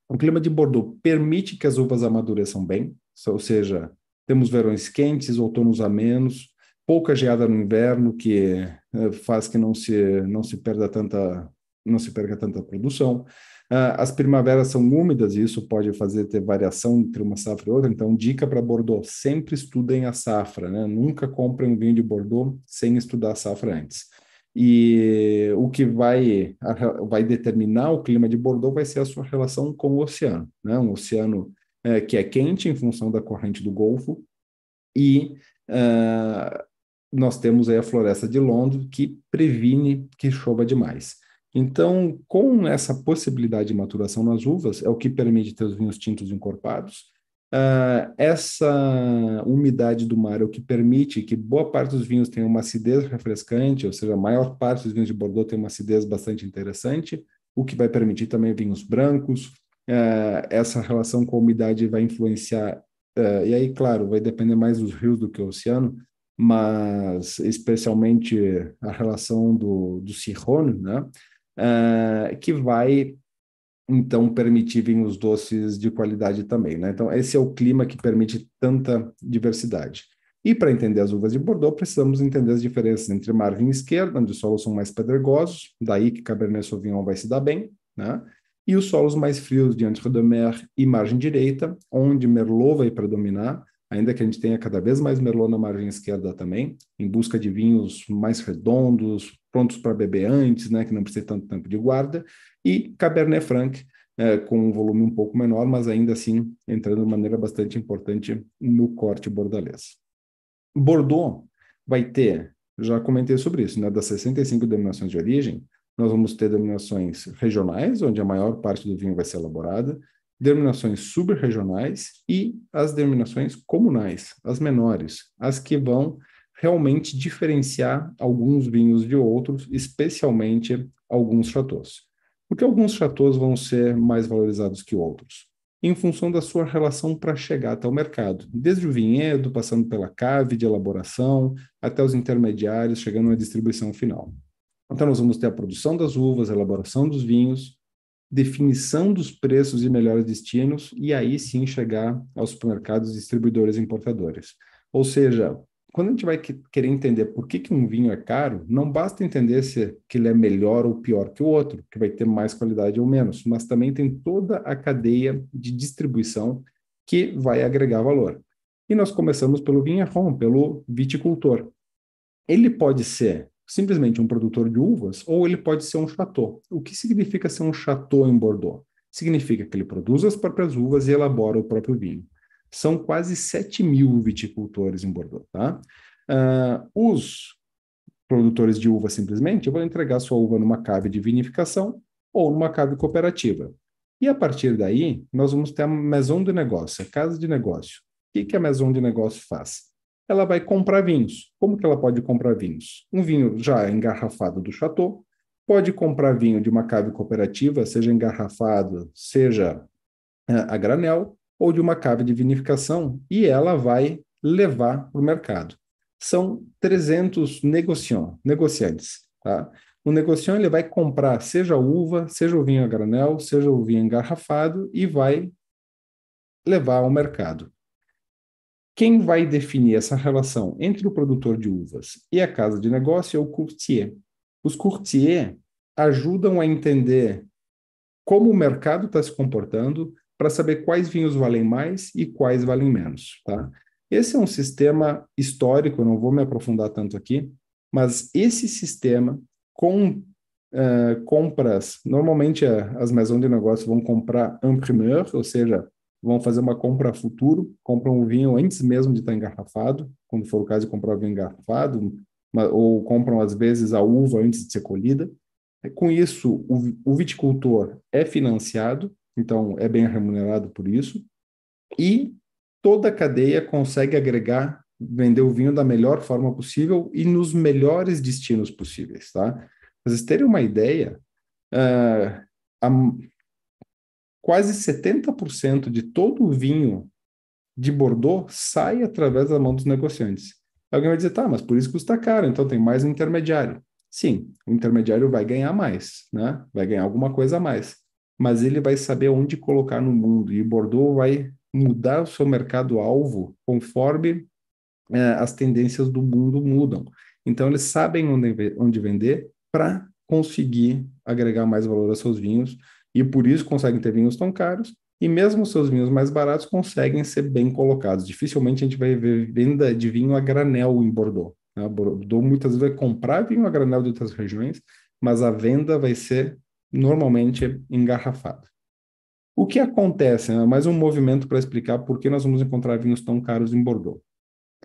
O clima de Bordeaux permite que as uvas amadureçam bem, ou seja, temos verões quentes, outonos amenos, pouca geada no inverno, que eh, faz que não se, não se perda tanta não se perca tanta produção. Ah, as primaveras são úmidas e isso pode fazer ter variação entre uma safra e outra, então dica para Bordeaux, sempre estudem a safra, né? Nunca comprem um vinho de Bordeaux sem estudar a safra antes. E o que vai, vai determinar o clima de Bordeaux vai ser a sua relação com o oceano, né? Um oceano é, que é quente em função da corrente do Golfo e uh, nós temos aí a floresta de Londres que previne que chova demais. Então, com essa possibilidade de maturação nas uvas, é o que permite ter os vinhos tintos encorpados. Uh, essa umidade do mar é o que permite que boa parte dos vinhos tenha uma acidez refrescante, ou seja, a maior parte dos vinhos de Bordeaux tem uma acidez bastante interessante, o que vai permitir também vinhos brancos. Uh, essa relação com a umidade vai influenciar, uh, e aí, claro, vai depender mais dos rios do que o oceano, mas especialmente a relação do, do Cirrone, né? Ah, que vai então permitir vinhos doces de qualidade também, né? Então esse é o clima que permite tanta diversidade. E para entender as uvas de Bordeaux, precisamos entender as diferenças entre margem Esquerda, onde os solos são mais pedregosos, daí que Cabernet Sauvignon vai se dar bem, né? E os solos mais frios de Entre-de-Mer e margem direita, onde Merlot vai predominar, ainda que a gente tenha cada vez mais Merlot na margem esquerda também, em busca de vinhos mais redondos, prontos para beber antes, né, que não precisa tanto tempo de guarda, e Cabernet Franc, é, com um volume um pouco menor, mas ainda assim entrando de maneira bastante importante no corte bordalês. Bordeaux vai ter, já comentei sobre isso, né, das 65 denominações de origem, nós vamos ter denominações regionais, onde a maior parte do vinho vai ser elaborada, denominações subregionais e as denominações comunais, as menores, as que vão realmente diferenciar alguns vinhos de outros, especialmente alguns fatores, Porque alguns fatores vão ser mais valorizados que outros, em função da sua relação para chegar até o mercado, desde o vinhedo, passando pela cave de elaboração, até os intermediários, chegando na distribuição final. Então, nós vamos ter a produção das uvas, a elaboração dos vinhos, definição dos preços e melhores destinos, e aí sim chegar aos supermercados, distribuidores e importadores. Ou seja, quando a gente vai querer entender por que, que um vinho é caro, não basta entender se que ele é melhor ou pior que o outro, que vai ter mais qualidade ou menos, mas também tem toda a cadeia de distribuição que vai agregar valor. E nós começamos pelo vinheron, pelo viticultor. Ele pode ser simplesmente um produtor de uvas ou ele pode ser um chateau. O que significa ser um chateau em Bordeaux? Significa que ele produz as próprias uvas e elabora o próprio vinho. São quase 7 mil viticultores em Bordeaux, tá? Uh, os produtores de uva, simplesmente, vão entregar sua uva numa cave de vinificação ou numa cave cooperativa. E a partir daí, nós vamos ter a maison de negócio, a casa de negócio. O que, que a maison de negócio faz? Ela vai comprar vinhos. Como que ela pode comprar vinhos? Um vinho já engarrafado do chateau, pode comprar vinho de uma cave cooperativa, seja engarrafado, seja ah, a granel, ou de uma cave de vinificação e ela vai levar para o mercado. São 300 negocion, negociantes. Tá? O negociante ele vai comprar seja uva, seja o vinho a granel, seja o vinho engarrafado e vai levar ao mercado. Quem vai definir essa relação entre o produtor de uvas e a casa de negócio é o courtier. Os courtiers ajudam a entender como o mercado está se comportando, para saber quais vinhos valem mais e quais valem menos. Tá? Esse é um sistema histórico, não vou me aprofundar tanto aqui, mas esse sistema com uh, compras, normalmente eh, as maisons de negócio vão comprar en primeur, ou seja, vão fazer uma compra a futuro, compram o vinho antes mesmo de estar tá engarrafado, quando for o caso de comprar o vinho engarrafado, ou compram às vezes a uva antes de ser colhida. Com isso, o, o viticultor é financiado então é bem remunerado por isso. E toda a cadeia consegue agregar, vender o vinho da melhor forma possível e nos melhores destinos possíveis, tá? Pra vocês terem uma ideia, uh, a, quase 70% de todo o vinho de Bordeaux sai através da mão dos negociantes. Alguém vai dizer, tá, mas por isso custa caro, então tem mais um intermediário. Sim, o intermediário vai ganhar mais, né? Vai ganhar alguma coisa a mais mas ele vai saber onde colocar no mundo. E Bordeaux vai mudar o seu mercado-alvo conforme é, as tendências do mundo mudam. Então, eles sabem onde, onde vender para conseguir agregar mais valor aos seus vinhos e por isso conseguem ter vinhos tão caros e mesmo os seus vinhos mais baratos conseguem ser bem colocados. Dificilmente a gente vai ver venda de vinho a granel em Bordeaux. Né? Bordeaux muitas vezes vai comprar vinho a granel de outras regiões, mas a venda vai ser normalmente engarrafado. O que acontece? Né? Mais um movimento para explicar por que nós vamos encontrar vinhos tão caros em Bordeaux.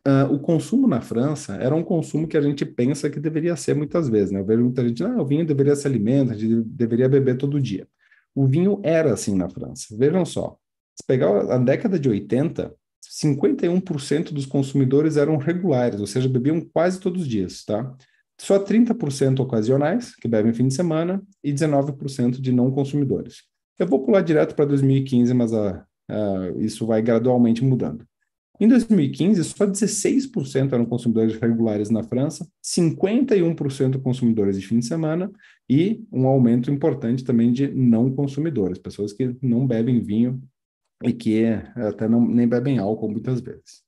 Uh, o consumo na França era um consumo que a gente pensa que deveria ser muitas vezes. Né? Eu vejo muita gente, ah, o vinho deveria ser alimento, a gente deveria beber todo dia. O vinho era assim na França. Vejam só, se pegar a década de 80, 51% dos consumidores eram regulares, ou seja, bebiam quase todos os dias, tá? só 30% ocasionais, que bebem fim de semana, e 19% de não consumidores. Eu vou pular direto para 2015, mas a, ah, a, ah, isso vai gradualmente mudando. Em 2015, só 16% eram consumidores regulares na França, 51% consumidores de fim de semana e um aumento importante também de não consumidores, pessoas que não bebem vinho e que eh, até não, nem bebem álcool muitas vezes.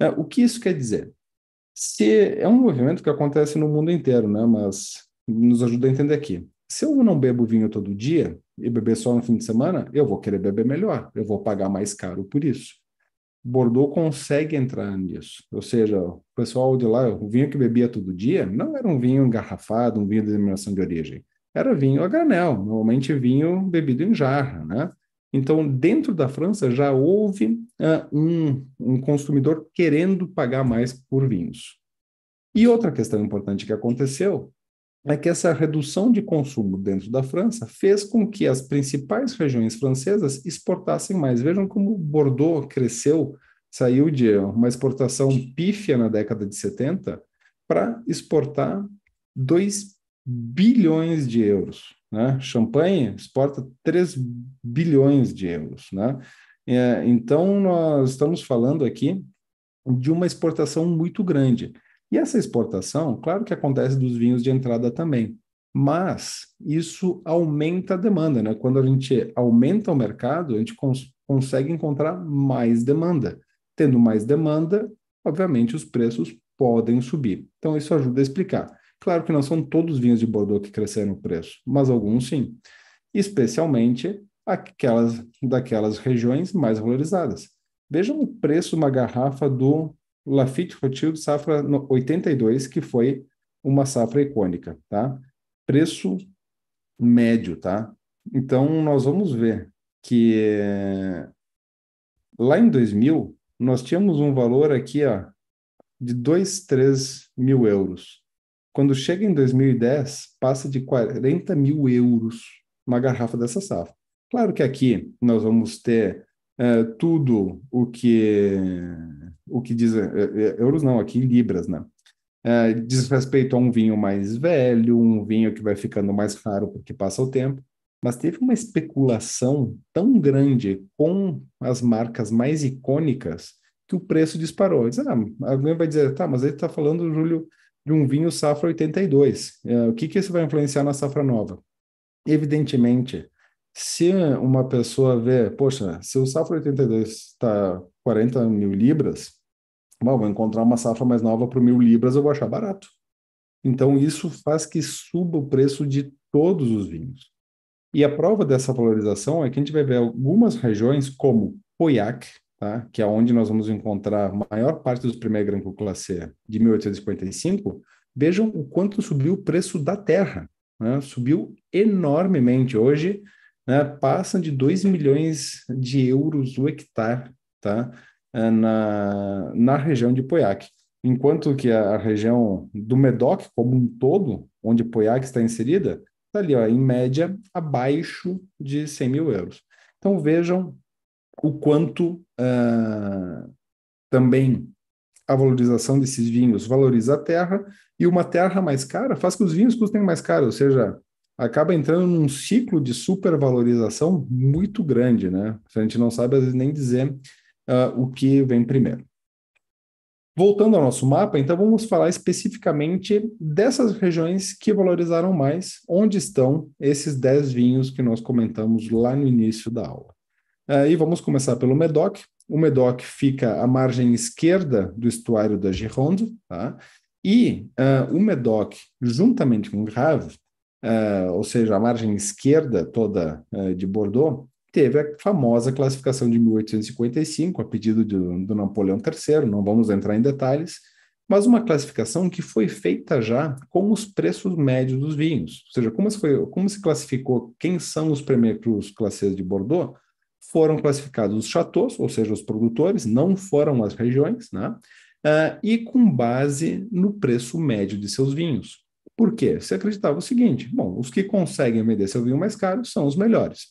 É, o que isso quer dizer? Se é um movimento que acontece no mundo inteiro, né? Mas nos ajuda a entender aqui. Se eu não bebo vinho todo dia e beber só no fim de semana, eu vou querer beber melhor, eu vou pagar mais caro por isso. Bordeaux consegue entrar nisso. Ou seja, o pessoal de lá, o vinho que bebia todo dia, não era um vinho engarrafado, um vinho de denominação de origem. Era vinho a granel, normalmente vinho bebido em jarra, né? Então, dentro da França já houve uh, um, um consumidor querendo pagar mais por vinhos. E outra questão importante que aconteceu é que essa redução de consumo dentro da França fez com que as principais regiões francesas exportassem mais. Vejam como Bordeaux cresceu, saiu de uma exportação pífia na década de 70 para exportar 2 bilhões de euros. Né? Champanhe exporta 3 bilhões de euros. Né? É, então, nós estamos falando aqui de uma exportação muito grande. E essa exportação, claro que acontece dos vinhos de entrada também, mas isso aumenta a demanda. Né? Quando a gente aumenta o mercado, a gente cons consegue encontrar mais demanda. Tendo mais demanda, obviamente os preços podem subir. Então, isso ajuda a explicar. Claro que não são todos os vinhos de Bordeaux que cresceram o preço, mas alguns sim, especialmente aquelas daquelas regiões mais valorizadas. Vejam o preço de uma garrafa do Lafite Rothschild safra 82, que foi uma safra icônica, tá? Preço médio, tá? Então, nós vamos ver que eh, lá em 2000, nós tínhamos um valor aqui ó, de 2, 3 mil euros. Quando chega em 2010, passa de 40 mil euros uma garrafa dessa safra. Claro que aqui nós vamos ter é, tudo o que o que diz é, euros não aqui libras né é, diz respeito a um vinho mais velho um vinho que vai ficando mais raro porque passa o tempo mas teve uma especulação tão grande com as marcas mais icônicas que o preço disparou diz, ah, alguém vai dizer tá mas ele está falando Júlio de um vinho safra 82. É, o que, que isso vai influenciar na safra nova? Evidentemente, se uma pessoa vê, poxa, se o safra 82 está 40 mil libras, bom, vou encontrar uma safra mais nova por mil libras, eu vou achar barato. Então, isso faz que suba o preço de todos os vinhos. E a prova dessa valorização é que a gente vai ver algumas regiões, como Poiac, tá? que é onde nós vamos encontrar a maior parte dos primeiros Gran Classe de 1855, vejam o quanto subiu o preço da terra. Né? Subiu enormemente. Hoje, né, de 2 milhões de euros o hectare tá? Eh, na, na região de Poiac. Enquanto que a, a região do Medoc, como um todo, onde Poiac está inserida, está ali, ó, em média, abaixo de 100 mil euros. Então, vejam o quanto uh, também a valorização desses vinhos valoriza a terra e uma terra mais cara faz que os vinhos custem mais caro, ou seja, acaba entrando num ciclo de supervalorização muito grande, né? A gente não sabe às vezes nem dizer uh, o que vem primeiro. Voltando ao nosso mapa, então vamos falar especificamente dessas regiões que valorizaram mais, onde estão esses 10 vinhos que nós comentamos lá no início da aula. Eh, e vamos começar pelo Medoc. O Medoc fica à margem esquerda do estuário da Gironde, tá? e uh, o Medoc, juntamente com o Grave, uh, ou seja, a margem esquerda toda uh, de Bordeaux, teve a famosa classificação de 1855, a pedido de, do Napoleão III, não vamos entrar em detalhes, mas uma classificação que foi feita já com os preços médios dos vinhos, ou seja, como se, foi, como se classificou quem são os primeiros classés de Bordeaux, foram classificados os chateaus, ou seja, os produtores, não foram as regiões, né? Uh, e com base no preço médio de seus vinhos. Por quê? Se acreditava o seguinte: bom, os que conseguem vender seu vinho mais caro são os melhores.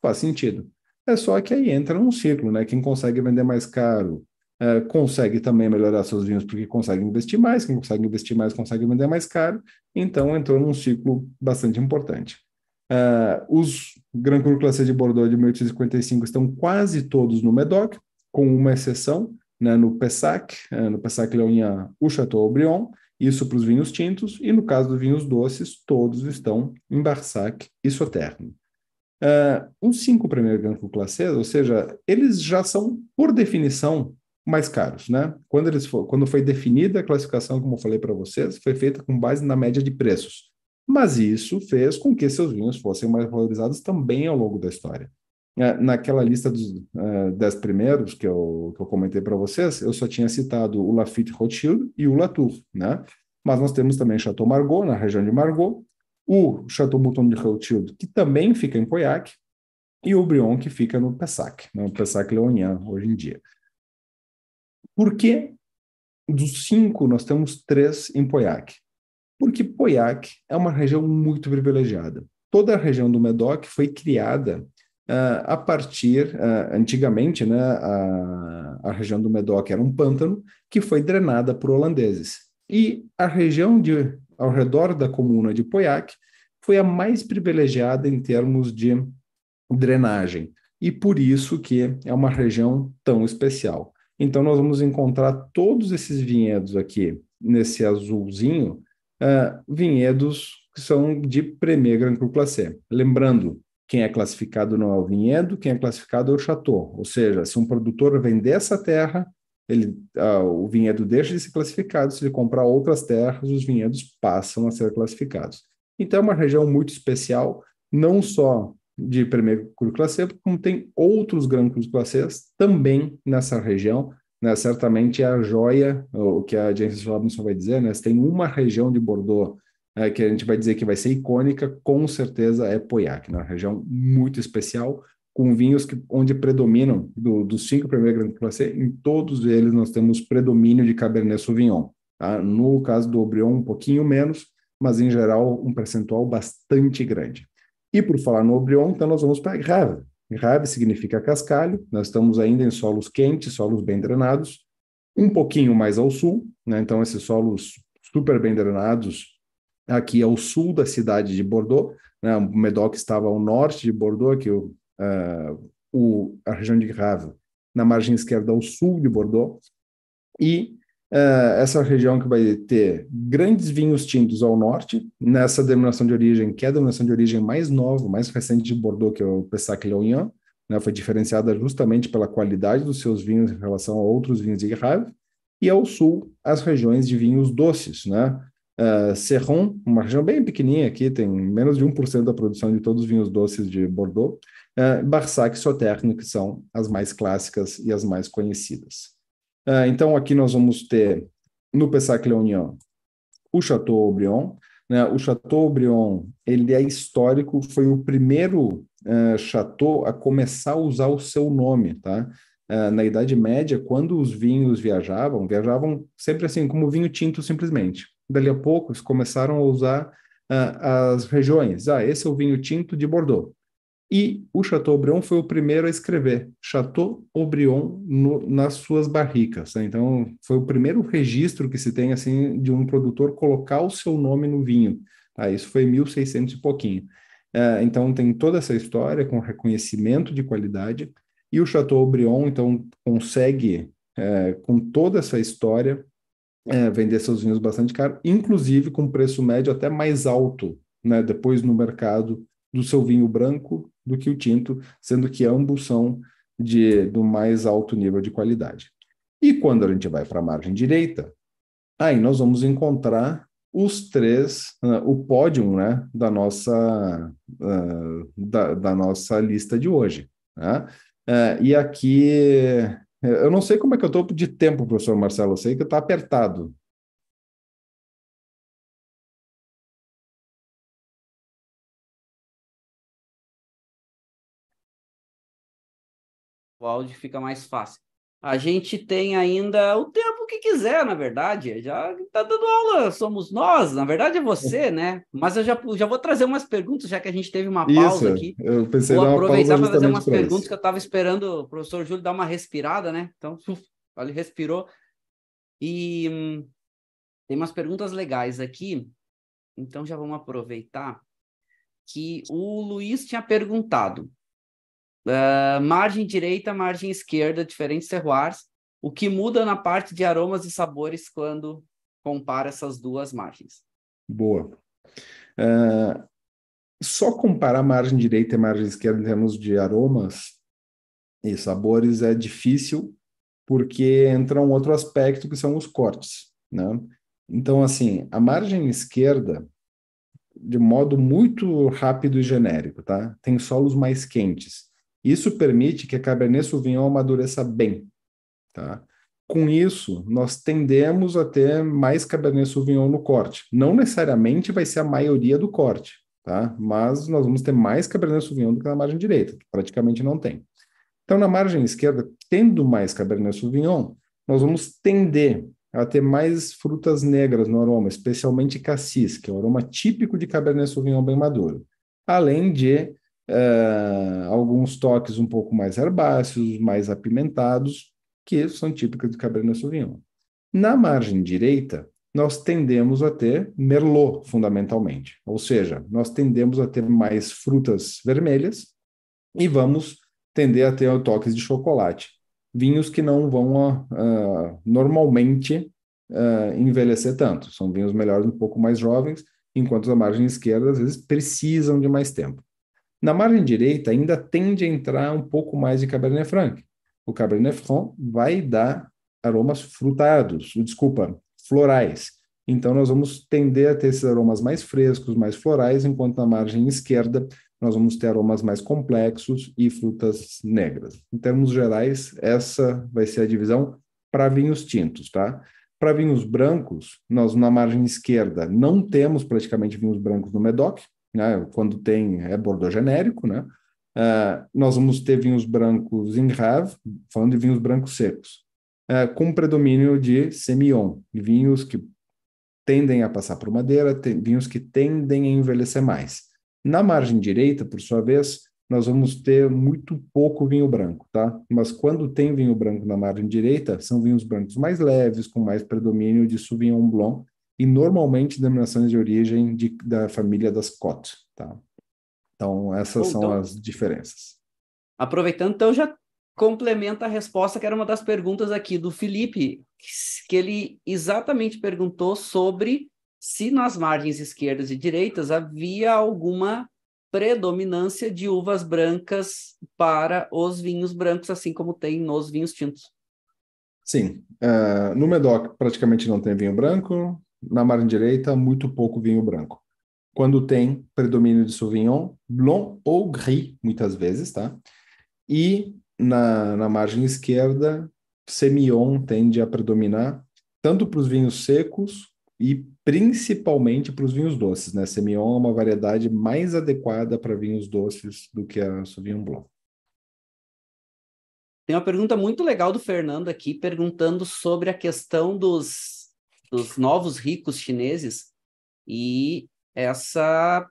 Faz sentido. É só que aí entra num ciclo, né? Quem consegue vender mais caro uh, consegue também melhorar seus vinhos porque consegue investir mais, quem consegue investir mais consegue vender mais caro. Então entrou num ciclo bastante importante. Uh, os Grand Cru Classe de Bordeaux de 1855 estão quase todos no Medoc, com uma exceção né, no Pessac, uh, no Pessac Leonien, o Chateau isso para os vinhos tintos, e no caso dos vinhos doces, todos estão em Barsac e Sauternes. Uh, os cinco primeiros Grand Cru Classe, ou seja, eles já são, por definição, mais caros, né? Quando, eles for, quando foi definida a classificação, como eu falei para vocês, foi feita com base na média de preços. Mas isso fez com que seus vinhos fossem mais valorizados também ao longo da história. É, naquela lista dos uh, dez primeiros que eu, que eu comentei para vocês, eu só tinha citado o Lafite Rothschild e o Latour, né? Mas nós temos também Chateau Margaux, na região de Margaux, o Chateau Mouton de Rothschild, que também fica em Pauillac, e o Brion, que fica no Pessac, no né? Pessac Leonien, hoje em dia. Por que dos cinco nós temos três em Pauillac? Porque Poiac é uma região muito privilegiada. Toda a região do Medoc foi criada uh, a partir, uh, antigamente, né, a, a região do Medoc era um pântano que foi drenada por holandeses. E a região de, ao redor da comuna de Poiac foi a mais privilegiada em termos de drenagem. E por isso que é uma região tão especial. Então, nós vamos encontrar todos esses vinhedos aqui nesse azulzinho, ah, vinhedos que são de Premier Grand Cru Classé. Lembrando, quem é classificado não é o vinhedo, quem é classificado é o chateau. Ou seja, se um produtor vender essa terra, ele, ah, o vinhedo deixa de ser classificado, se ele comprar outras terras, os vinhedos passam a ser classificados. Então é uma região muito especial, não só de Premier Cru Classé, como tem outros Grand Crus Classés também nessa região, né, certamente é a joia, o que a James Robinson vai dizer, né, se tem uma região de Bordeaux é, que a gente vai dizer que vai ser icônica, com certeza é Poiac, né, uma região muito especial, com vinhos que, onde predominam, do, dos cinco primeiros grandes classe, em todos eles nós temos predomínio de Cabernet Sauvignon. Tá? No caso do Obrion, um pouquinho menos, mas em geral um percentual bastante grande. E por falar no Obrion, então nós vamos para a Grave, Rave significa cascalho, nós estamos ainda em solos quentes, solos bem drenados, um pouquinho mais ao sul, né? então esses solos super bem drenados, aqui ao sul da cidade de Bordeaux, né? o Medoc estava ao norte de Bordeaux, aqui o, uh, o, a região de Rave, na margem esquerda ao sul de Bordeaux, e eh, essa é região que vai ter grandes vinhos tintos ao norte, nessa denominação de origem, que é a denominação de origem mais nova, mais recente de Bordeaux, que é o Pessac Leognan, né, foi diferenciada justamente pela qualidade dos seus vinhos em relação a outros vinhos de Grave, e ao sul, as regiões de vinhos doces, né? Uh, eh, Serron, uma região bem pequenininha aqui, tem menos de 1% da produção de todos os vinhos doces de Bordeaux, uh, Barsac e Sauternes, que são as mais clássicas e as mais conhecidas. Uh, então, aqui nós vamos ter, no Pessac Léognan, o Chateaubriand. Né? O Chateaubriand, ele é histórico, foi o primeiro uh, chateau a começar a usar o seu nome, tá? Uh, na Idade Média, quando os vinhos viajavam, viajavam sempre assim, como vinho tinto, simplesmente. Dali a pouco, eles começaram a usar ah, as regiões. Ah, esse é o vinho tinto de Bordeaux. E o Chateaubriand foi o primeiro a escrever Chateaubriand no, nas suas barricas. Né? Então, foi o primeiro registro que se tem assim de um produtor colocar o seu nome no vinho. Tá? Isso foi em 1600 e pouquinho. É, então, tem toda essa história com reconhecimento de qualidade. E o Chateaubriand, então, consegue, é, com toda essa história, é, vender seus vinhos bastante caro, inclusive com preço médio até mais alto né? depois no mercado do seu vinho branco do que o tinto, sendo que ambos são de, do mais alto nível de qualidade. E quando a gente vai para a margem direita, aí nós vamos encontrar os três, uh, o pódio né, da, nossa, uh, da, da, nossa lista de hoje. Né? Uh, e aqui, eu não sei como é que eu estou de tempo, professor Marcelo, eu sei que está apertado. o áudio fica mais fácil. A gente tem ainda o tempo que quiser, na verdade. Já está dando aula, somos nós, na verdade é você, é. né? Mas eu já, já vou trazer umas perguntas, já que a gente teve uma pausa isso, aqui. Eu pensei vou aproveitar para fazer umas perguntas que eu estava esperando o professor Júlio dar uma respirada, né? Então, uf, ele respirou. E hum, tem umas perguntas legais aqui, então já vamos aproveitar que o Luiz tinha perguntado Uh, margem direita, margem esquerda, diferentes terroirs, o que muda na parte de aromas e sabores quando compara essas duas margens. Boa. Uh, só comparar margem direita e margem esquerda em termos de aromas e sabores é difícil, porque entra um outro aspecto que são os cortes, né? Então, assim, a margem esquerda, de modo muito rápido e genérico, tá? Tem solos mais quentes isso permite que a Cabernet Sauvignon amadureça bem, tá? Com isso, nós tendemos a ter mais Cabernet Sauvignon no corte. Não necessariamente vai ser a maioria do corte, tá? Mas nós vamos ter mais Cabernet Sauvignon do que na margem direita, que praticamente não tem. Então, na margem esquerda, tendo mais Cabernet Sauvignon, nós vamos tender a ter mais frutas negras no aroma, especialmente cassis, que é o aroma típico de Cabernet Sauvignon bem maduro. Além de uh, alguns toques um pouco mais herbáceos, mais apimentados, que são típicas do Cabernet Sauvignon. Na margem direita, nós tendemos a ter Merlot, fundamentalmente. Ou seja, nós tendemos a ter mais frutas vermelhas e vamos tender a ter toques de chocolate. Vinhos que não vão uh, normalmente uh, envelhecer tanto. São vinhos melhores, um pouco mais jovens, enquanto a margem esquerda, às vezes, precisam de mais tempo. Na margem direita, ainda tende a entrar um pouco mais de Cabernet Franc. O Cabernet Franc vai dar aromas frutados, desculpa, florais. Então, nós vamos tender a ter esses aromas mais frescos, mais florais, enquanto na margem esquerda nós vamos ter aromas mais complexos e frutas negras. Em termos gerais, essa vai ser a divisão para vinhos tintos, tá? Para vinhos brancos, nós na margem esquerda não temos praticamente vinhos brancos no MEDOC, né? Quando tem é Bordeaux genérico, né? Uh, nós vamos ter vinhos brancos em Rave, falando de vinhos brancos secos, uh, com predomínio de Semillon, vinhos que tendem a passar por madeira, tem, vinhos que tendem a envelhecer mais. Na margem direita, por sua vez, nós vamos ter muito pouco vinho branco, tá? Mas quando tem vinho branco na margem direita, são vinhos brancos mais leves, com mais predomínio de Sauvignon Blanc, e normalmente denominações de origem de, da família das COT, tá? Então, essas então, são as diferenças. Aproveitando, então, já complementa a resposta, que era uma das perguntas aqui do Felipe, que ele exatamente perguntou sobre se nas margens esquerdas e direitas havia alguma predominância de uvas brancas para os vinhos brancos, assim como tem nos vinhos tintos. Sim. Uh, no Medoc praticamente não tem vinho branco, na margem direita, muito pouco vinho branco. Quando tem predomínio de Sauvignon, Blanc ou Gris, muitas vezes, tá? E na, na margem esquerda, Semillon tende a predominar, tanto para os vinhos secos e principalmente para os vinhos doces, né? Semillon é uma variedade mais adequada para vinhos doces do que a Sauvignon Blanc. Tem uma pergunta muito legal do Fernando aqui, perguntando sobre a questão dos dos novos ricos chineses e essa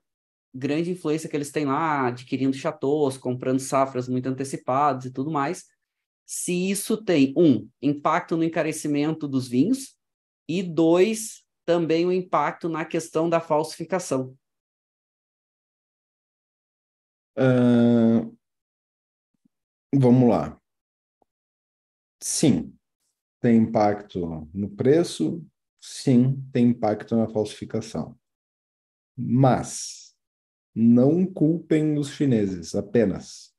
grande influência que eles têm lá, adquirindo chateaus, comprando safras muito antecipadas e tudo mais, se isso tem, um, impacto no encarecimento dos vinhos, e dois, também o um impacto na questão da falsificação. Uh, vamos lá. Sim, tem impacto no preço, sim, tem impacto na falsificação. Mas não culpem os chineses apenas.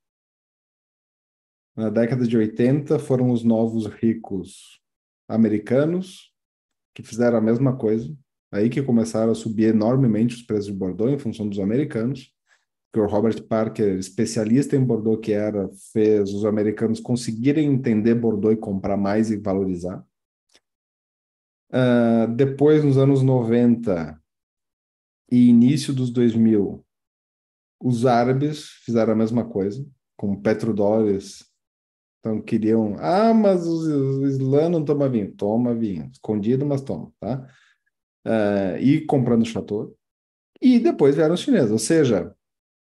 Na década de 80 foram os novos ricos americanos que fizeram a mesma coisa. Aí que começaram a subir enormemente os preços de Bordeaux em função dos americanos. Que o Robert Parker, especialista em Bordeaux que era, fez os americanos conseguirem entender Bordeaux e comprar mais e valorizar. Uh, depois, nos anos 90 e início dos 2000, os árabes fizeram a mesma coisa, com petrodólares. Então, queriam. Ah, mas os, islã não toma vinho. Toma vinho, escondido, mas toma, tá? Uh, e comprando chateau. E depois vieram os chineses. Ou seja,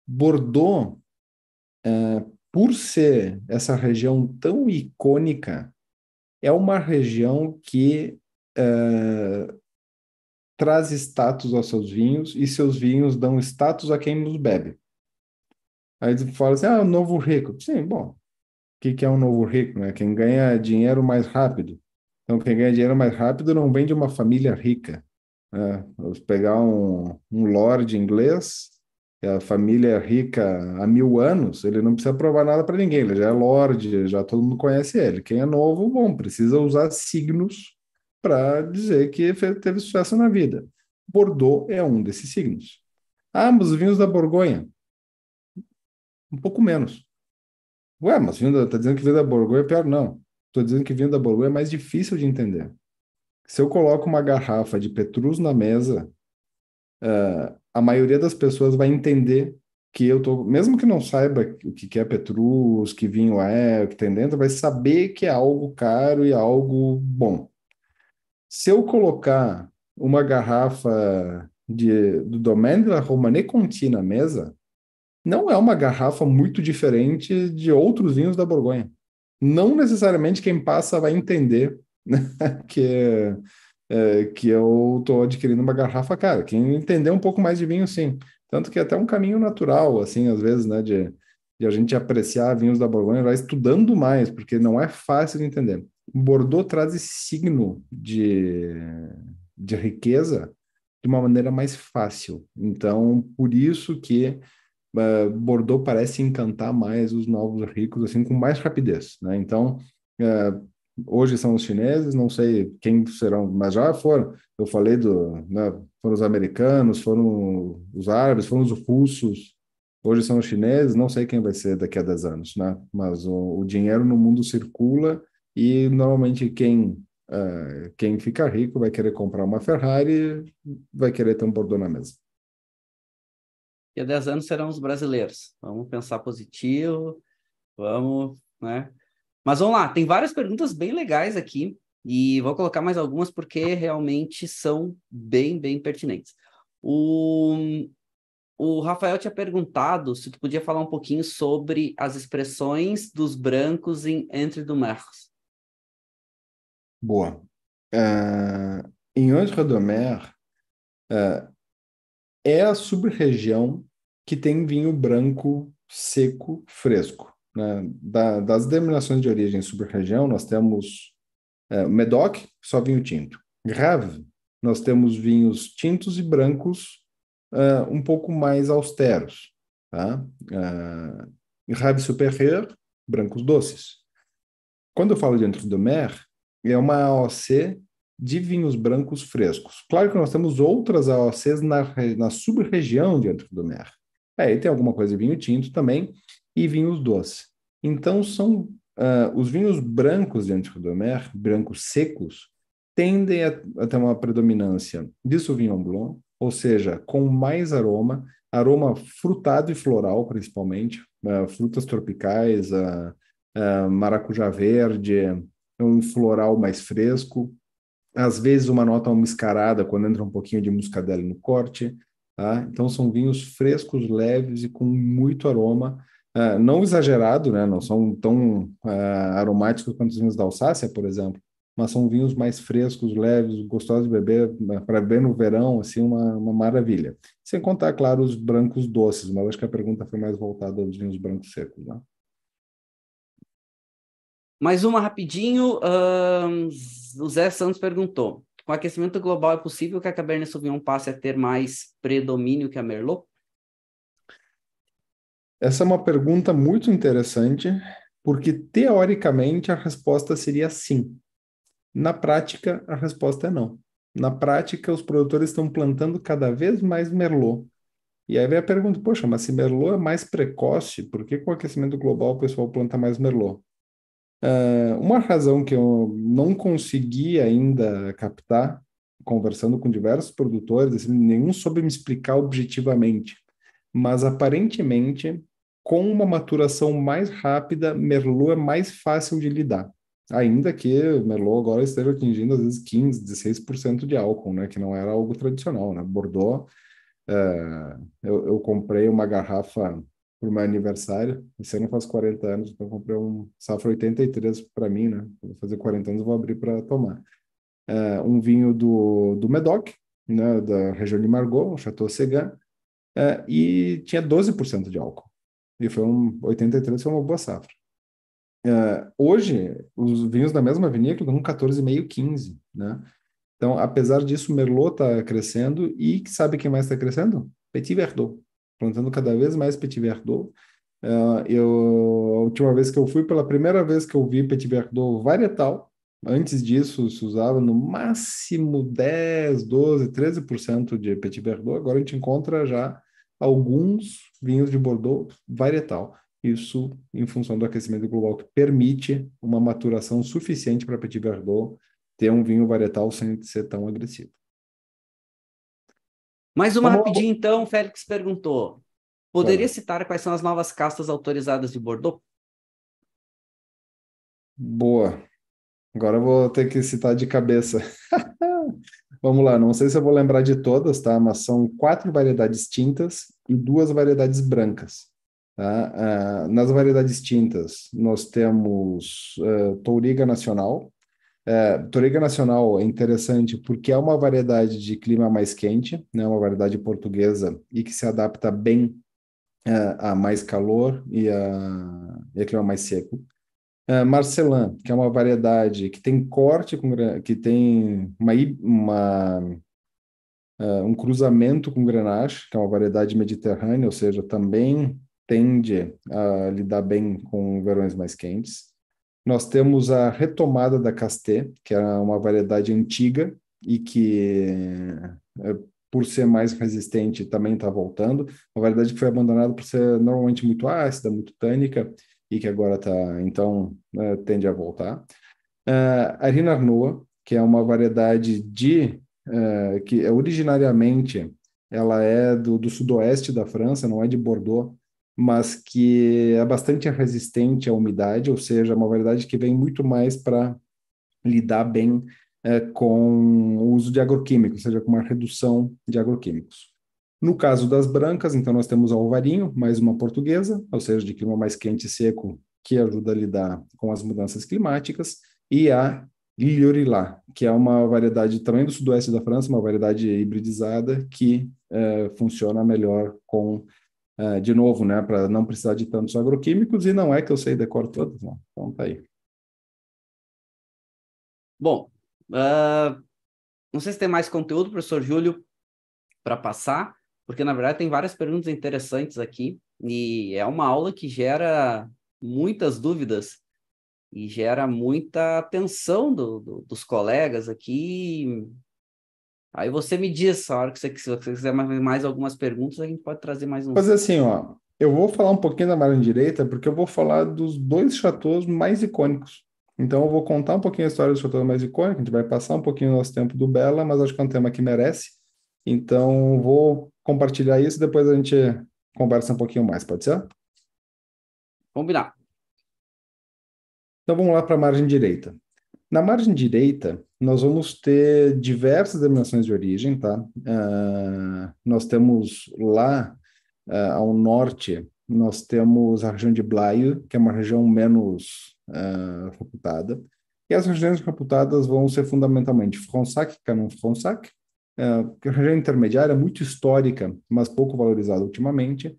Bordeaux, uh, por ser essa região tão icônica, é uma região que eh, traz status aos seus vinhos e seus vinhos dão status a quem os bebe. Aí fala assim, ah, o novo rico. Sim, bom, o que, que é um novo rico? Né? Quem ganha dinheiro mais rápido. Então, quem ganha dinheiro mais rápido não vem de uma família rica. Né? Vamos pegar um, um lord inglês, que é a família é rica há mil anos, ele não precisa provar nada para ninguém, ele já é lord, já todo mundo conhece ele. Quem é novo, bom, precisa usar signos para dizer que teve sucesso na vida. Bordeaux é um desses signos. Ambos ah, vinhos da Borgonha. Um pouco menos. Ué, mas está tá dizendo que vinho da Borgonha é pior? Não. Estou dizendo que vinho da Borgonha é mais difícil de entender. Se eu coloco uma garrafa de Petrus na mesa, uh, a maioria das pessoas vai entender que eu tô, mesmo que não saiba o que é Petrus, que vinho é, o que tem dentro, vai saber que é algo caro e algo bom. Se eu colocar uma garrafa de, do Domaine de la Romanée Conti na mesa, não é uma garrafa muito diferente de outros vinhos da Borgonha. Não necessariamente quem passa vai entender né, que, é, que eu estou adquirindo uma garrafa cara. Quem entender um pouco mais de vinho, sim. Tanto que é até um caminho natural, assim, às vezes, né, de, de a gente apreciar vinhos da Borgonha, vai estudando mais, porque não é fácil de entender. Bordeaux traz esse signo de, de riqueza de uma maneira mais fácil. Então, por isso que uh, eh, Bordeaux parece encantar mais os novos ricos, assim, com mais rapidez, né? Então, uh, hoje são os chineses, não sei quem serão, mas já foram. Eu falei do, né, foram os americanos, foram os árabes, foram os russos, hoje são os chineses, não sei quem vai ser daqui a 10 anos, né? Mas o, o dinheiro no mundo circula e normalmente quem uh, quem fica rico vai querer comprar uma Ferrari, vai querer ter um bordô na mesa. E há 10 anos serão os brasileiros. Vamos pensar positivo, vamos, né? Mas vamos lá, tem várias perguntas bem legais aqui e vou colocar mais algumas porque realmente são bem, bem pertinentes. O, o Rafael tinha perguntado se tu podia falar um pouquinho sobre as expressões dos brancos em Entre do Mers. Boa. Uh, em Ange-Radomer, uh, é, é a sub-região que tem vinho branco seco fresco. Né? Da, das denominações de origem sub-região, nós temos uh, Medoc, só vinho tinto. Grave, nós temos vinhos tintos e brancos uh, um pouco mais austeros. Tá? Uh, grave superior, brancos doces. Quando eu falo de entre do é uma AOC de vinhos brancos frescos. Claro que nós temos outras AOCs na, na sub-região de Antrodomer. Aí é, tem alguma coisa de vinho tinto também e vinhos doces. Então, são uh, os vinhos brancos de Antrodomer, brancos secos, tendem a, a, ter uma predominância de Sauvignon Blanc, ou seja, com mais aroma, aroma frutado e floral, principalmente, uh, frutas tropicais, uh, maracujá verde, é um floral mais fresco, às vezes uma nota almiscarada quando entra um pouquinho de muscadela no corte. Tá? Então são vinhos frescos, leves e com muito aroma, uh, não exagerado, né? não são tão uh, aromáticos quanto os vinhos da Alsácia, por exemplo, mas são vinhos mais frescos, leves, gostosos de beber, ah, para beber no verão, assim, uma, uma maravilha. Sem contar, claro, os brancos doces, mas acho que a pergunta foi mais voltada aos vinhos brancos secos. Né? Mais uma rapidinho. Uh, o Zé Santos perguntou: com aquecimento global é possível que a Cabernet Sauvignon passe a ter mais predomínio que a Merlot? Essa é uma pergunta muito interessante, porque teoricamente a resposta seria sim. Na prática, a resposta é não. Na prática, os produtores estão plantando cada vez mais Merlot. E aí vem a pergunta, poxa, mas se Merlot é mais precoce, por que com o aquecimento global o pessoal planta mais Merlot? Uh, uma razão que eu não consegui ainda captar, conversando com diversos produtores, assim, nenhum soube me explicar objetivamente, mas aparentemente, com uma maturação mais rápida, Merlot é mais fácil de lidar. Ainda que o Merlot agora esteja atingindo, às vezes, 15%, 16% de álcool, né? que não era algo tradicional. Né? Bordeaux, uh, eu, eu comprei uma garrafa por meu aniversário. Esse ano eu faço 40 anos, então comprei um Safra 83 para mim, né? Vou fazer 40 anos, vou abrir para tomar. É, um vinho do, do Medoc, né? da região de Margot, um Chateau Segan, é, e tinha 12% de álcool. E foi um 83, foi uma boa safra. É, hoje, os vinhos da mesma vinícola estão com 14,5, 15, né? Então, apesar disso, o Merlot está crescendo e sabe quem mais está crescendo? Petit Verdot plantando cada vez mais Petit Verdot. Uh, eu, a última vez que eu fui, pela primeira vez que eu vi Petit Verdot varietal, antes disso se usava no máximo 10, 12, 13% de Petit Verdot, agora a gente encontra já alguns vinhos de Bordeaux varietal. Isso em função do aquecimento global, que permite uma maturação suficiente para Petit Verdot ter um vinho varietal sem ser tão agressivo. Mais uma Vamos... rapidinha, então, Félix perguntou. Poderia citar quais são as novas castas autorizadas de Bordeaux? Boa. Agora eu vou ter que citar de cabeça. Vamos lá, não sei se eu vou lembrar de todas, tá? Mas são quatro variedades tintas e duas variedades brancas. Tá? Uh, nas variedades tintas, nós temos uh, Touriga Nacional, é, Nacional é interessante porque é uma variedade de clima mais quente, né, uma variedade portuguesa e que se adapta bem é, a mais calor e a, e a clima mais seco. É, que é uma variedade que tem corte, com, que tem uma, uma é, um cruzamento com Grenache, que é uma variedade mediterrânea, ou seja, também tende a lidar bem com verões mais quentes. Nós temos a retomada da Casté, que era é uma variedade antiga e que, eh, por ser mais resistente, também está voltando. Uma variedade que foi abandonada por ser normalmente muito ácida, muito tânica, e que agora está, então, né, tende a voltar. Uh, a Rinarnoa, que é uma variedade de uh, que é originariamente ela é do, do, sudoeste da França, não é de Bordeaux, mas que é bastante resistente à umidade, ou seja, é uma variedade que vem muito mais para lidar bem é, com o uso de agroquímicos, ou seja, com uma redução de agroquímicos. No caso das brancas, então nós temos a Alvarinho, mais uma portuguesa, ou seja, de clima mais quente e seco, que ajuda a lidar com as mudanças climáticas, e a Liorilá, que é uma variedade também do sudoeste da França, uma variedade hibridizada que é, funciona melhor com é, de novo, né, para não precisar de tantos agroquímicos, e não é que eu sei decorar todos, não. Então tá aí. Bom, uh, não sei se tem mais conteúdo, professor Júlio, para passar, porque na verdade tem várias perguntas interessantes aqui, e é uma aula que gera muitas dúvidas e gera muita atenção do, do, dos colegas aqui, Aí você me diz, a hora que você, se você quiser mais, mais algumas perguntas, a gente pode trazer mais um. Fazer assim, ó. Eu vou falar um pouquinho da margem direita, porque eu vou falar dos dois chateaus mais icônicos. Então, eu vou contar um pouquinho a história do chateau mais icônico, a gente vai passar um pouquinho do nosso tempo do Bela, mas acho que é um tema que merece. Então, vou compartilhar isso depois a gente conversa um pouquinho mais, pode ser? Combinar. Então, vamos lá para a margem direita. Na margem direita, nós vamos ter diversas denominações de origem, tá? Uh, nós temos lá uh, ao norte, nós temos a região de Blaio, que é uma região menos uh, reputada, e as regiões reputadas vão ser fundamentalmente Fronsac, Canon Fronsac, uh, que é uma região intermediária muito histórica, mas pouco valorizada ultimamente,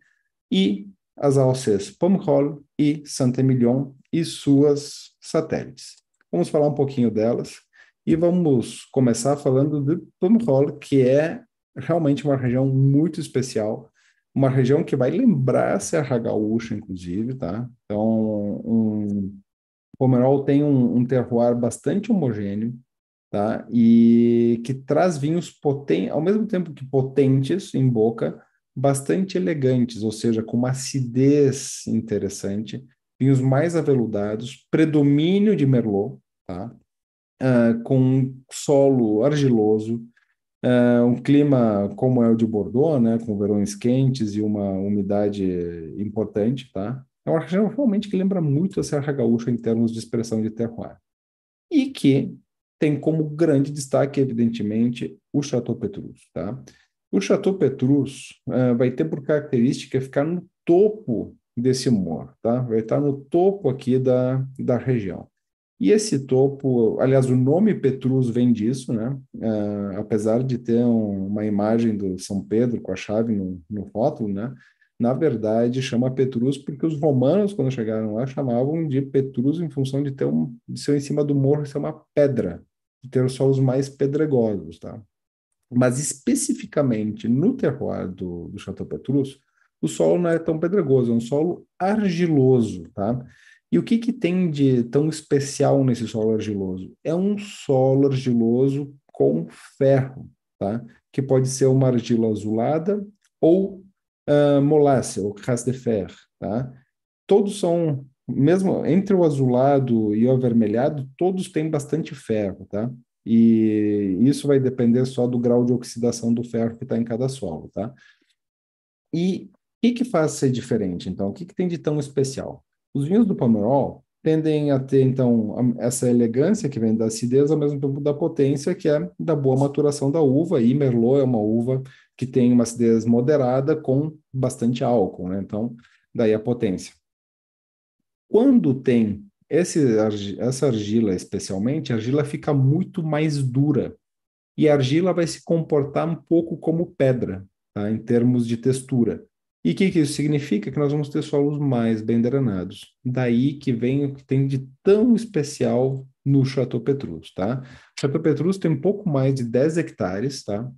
e as AOCs Pomerol e Saint-Emilion e suas satélites. Vamos falar um pouquinho delas. E vamos começar falando de Pomerol que é realmente uma região muito especial, uma região que vai lembrar a Serra Gaúcha, inclusive, tá? Então, um, Pomerol tem um, um terroir bastante homogêneo, tá? E que traz vinhos poten ao mesmo tempo que potentes em boca, bastante elegantes, ou seja, com uma acidez interessante, vinhos mais aveludados, predomínio de merlot, tá? uh, com um solo argiloso, uh, um clima como é o de Bordeaux, né, com verões quentes e uma umidade importante, tá? É uma região realmente que lembra muito a Serra Gaúcha em termos de expressão de terroir. E que tem como grande destaque, evidentemente, o Chateau Petrus, tá? O Chateau Petrus uh, vai ter por característica ficar no topo desse morro, tá? Vai estar no topo aqui da, da região. E esse topo, aliás, o nome Petrus vem disso, né? Uh, apesar de ter um, uma imagem do São Pedro com a chave no, no rótulo, né? Na verdade, chama Petrus porque os romanos, quando chegaram lá, chamavam de Petrus em função de ter um, de ser em cima do morro, ser uma pedra, de ter os solos mais pedregosos, tá? Mas especificamente no terroir do, do Chateau Petrus, o solo não é tão pedregoso, é um solo argiloso, tá? E o que, que tem de tão especial nesse solo argiloso? É um solo argiloso com ferro, tá? que pode ser uma argila azulada ou uh, molácea, ou cras de fer. Tá? Todos são, mesmo entre o azulado e o avermelhado, todos têm bastante ferro. Tá? E isso vai depender só do grau de oxidação do ferro que está em cada solo. Tá? E o que, que faz ser diferente, então? O que, que tem de tão especial? Os vinhos do Pomerol tendem a ter, então, essa elegância que vem da acidez, ao mesmo tempo da potência, que é da boa maturação da uva, e Merlot é uma uva que tem uma acidez moderada com bastante álcool, né? Então, daí a potência. Quando tem esse, essa argila, especialmente, a argila fica muito mais dura, e a argila vai se comportar um pouco como pedra, tá? em termos de textura. E o que, que, isso significa? Que nós vamos ter solos mais bem drenados. Daí que vem o que tem de tão especial no Chateau Petrus, tá? O Chateau Petrus tem um pouco mais de 10 hectares, tá?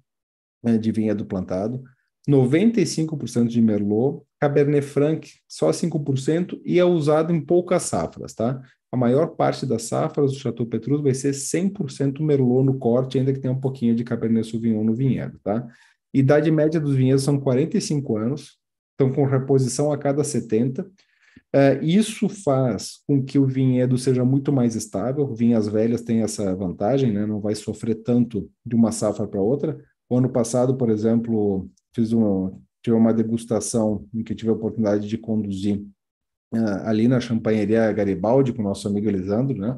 É, de vinhedo plantado, 95% de Merlot, Cabernet Franc só 5% e é usado em poucas safras, tá? A maior parte das safras do Chateau Petrus vai ser 100% Merlot no corte, ainda que tenha um pouquinho de Cabernet Sauvignon no vinhedo, tá? Idade média dos vinhedos são 45 anos, estão com reposição a cada 70. Uh, eh, isso faz com que o vinhedo seja muito mais estável. Vinhas velhas têm essa vantagem, né? não vai sofrer tanto de uma safra para outra. O ano passado, por exemplo, fiz uma, tive uma degustação em que tive a oportunidade de conduzir uh, ali na champanheira Garibaldi com o nosso amigo Elisandro, né?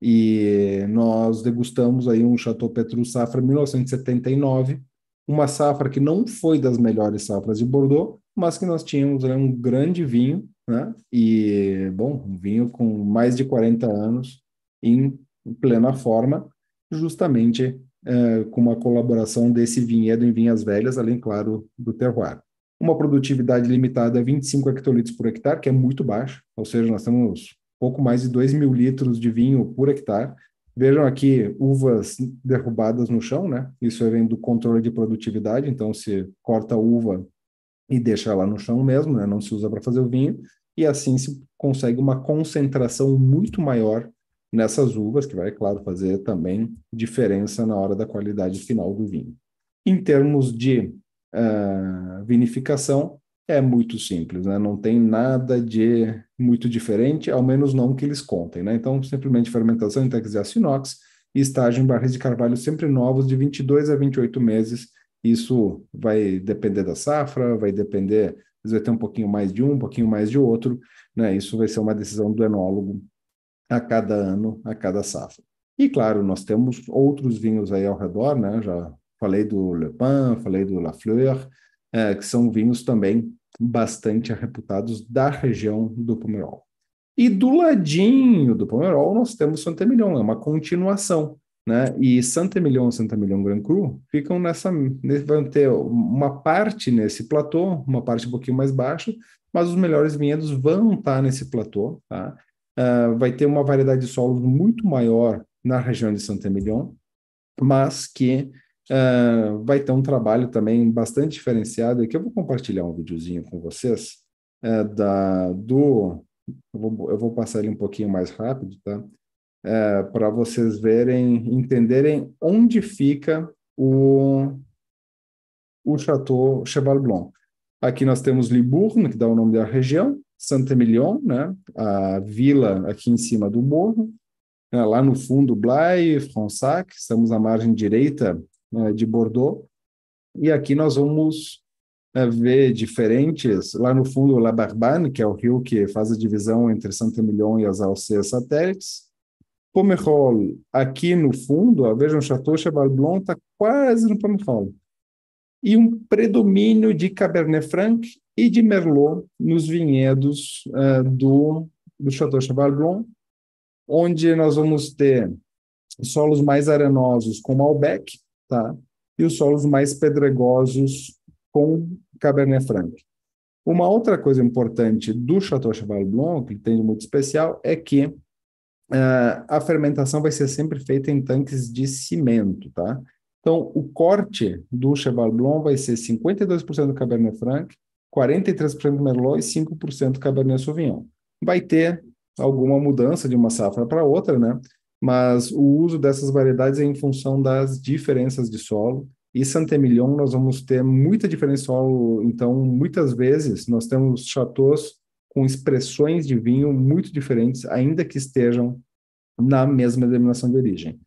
E nós degustamos aí um Chateau Petrus safra 1979, uma safra que não foi das melhores safras de Bordeaux, mas que nós tínhamos né, um grande vinho, né? E, bom, um vinho com mais de 40 anos em plena forma, justamente eh, com uma colaboração desse vinhedo em vinhas velhas, além, claro, do terroir. Uma produtividade limitada a 25 hectolitros por hectare, que é muito baixo, ou seja, nós temos pouco mais de 2 mil litros de vinho por hectare. Vejam aqui uvas derrubadas no chão, né? Isso vem do controle de produtividade, então se corta a uva e deixa ela no chão mesmo, né? não se usa para fazer o vinho, e assim se consegue uma concentração muito maior nessas uvas, que vai, claro, fazer também diferença na hora da qualidade final do vinho. Em termos de uh, vinificação, é muito simples, né? não tem nada de muito diferente, ao menos não que eles contem. Né? Então, simplesmente fermentação em de inox e estágio em barris de carvalho sempre novos de 22 a 28 meses, isso vai depender da safra, vai depender, às vezes vai ter um pouquinho mais de um, um pouquinho mais de outro, né? Isso vai ser uma decisão do enólogo a cada ano, a cada safra. E claro, nós temos outros vinhos aí ao redor, né? Já falei do Le Pin, falei do La Fleur, é, que são vinhos também bastante reputados da região do Pomerol. E do ladinho do Pomerol nós temos Santemilhão, é uma continuação né? E Santa Emilion, Santa Emilion Grand Cru ficam nessa, vão ter uma parte nesse platô, uma parte um pouquinho mais baixa, mas os melhores vinhedos vão estar nesse platô, tá? Uh, vai ter uma variedade de solos muito maior na região de Santa Emilion, mas que uh, vai ter um trabalho também bastante diferenciado, e que eu vou compartilhar um videozinho com vocês, uh, da, do... Eu vou, eu vou passar ele um pouquinho mais rápido, tá? é, para vocês verem, entenderem onde fica o, o Chateau Cheval Blanc. Aqui nós temos Liburne, que dá o nome da região, Saint-Emilion, né, a vila aqui em cima do morro, né? lá no fundo Blaye, Fronsac, estamos na margem direita né, de Bordeaux, e aqui nós vamos né, ver diferentes, lá no fundo La Barbane, que é o rio que faz a divisão entre Saint-Emilion e as Alceias satélites, Pomerol aqui no fundo, ó, vejam, Chateau Cheval Blanc está quase no Pomerol. E um predomínio de Cabernet Franc e de Merlot nos vinhedos uh, do, do Chateau Cheval Blanc, onde nós vamos ter solos mais arenosos com Malbec, tá? E os solos mais pedregosos com Cabernet Franc. Uma outra coisa importante do Chateau Cheval Blanc, que tem de muito especial, é que Uh, a fermentação vai ser sempre feita em tanques de cimento, tá? Então, o corte do Cheval Blanc vai ser 52% do Cabernet Franc, 43% do Merlot e 5% do Cabernet Sauvignon. Vai ter alguma mudança de uma safra para outra, né? Mas o uso dessas variedades é em função das diferenças de solo. E Santemillon nós vamos ter muita diferença de solo, então muitas vezes nós temos chateaus com expressões de vinho muito diferentes, ainda que estejam na mesma denominação de origem.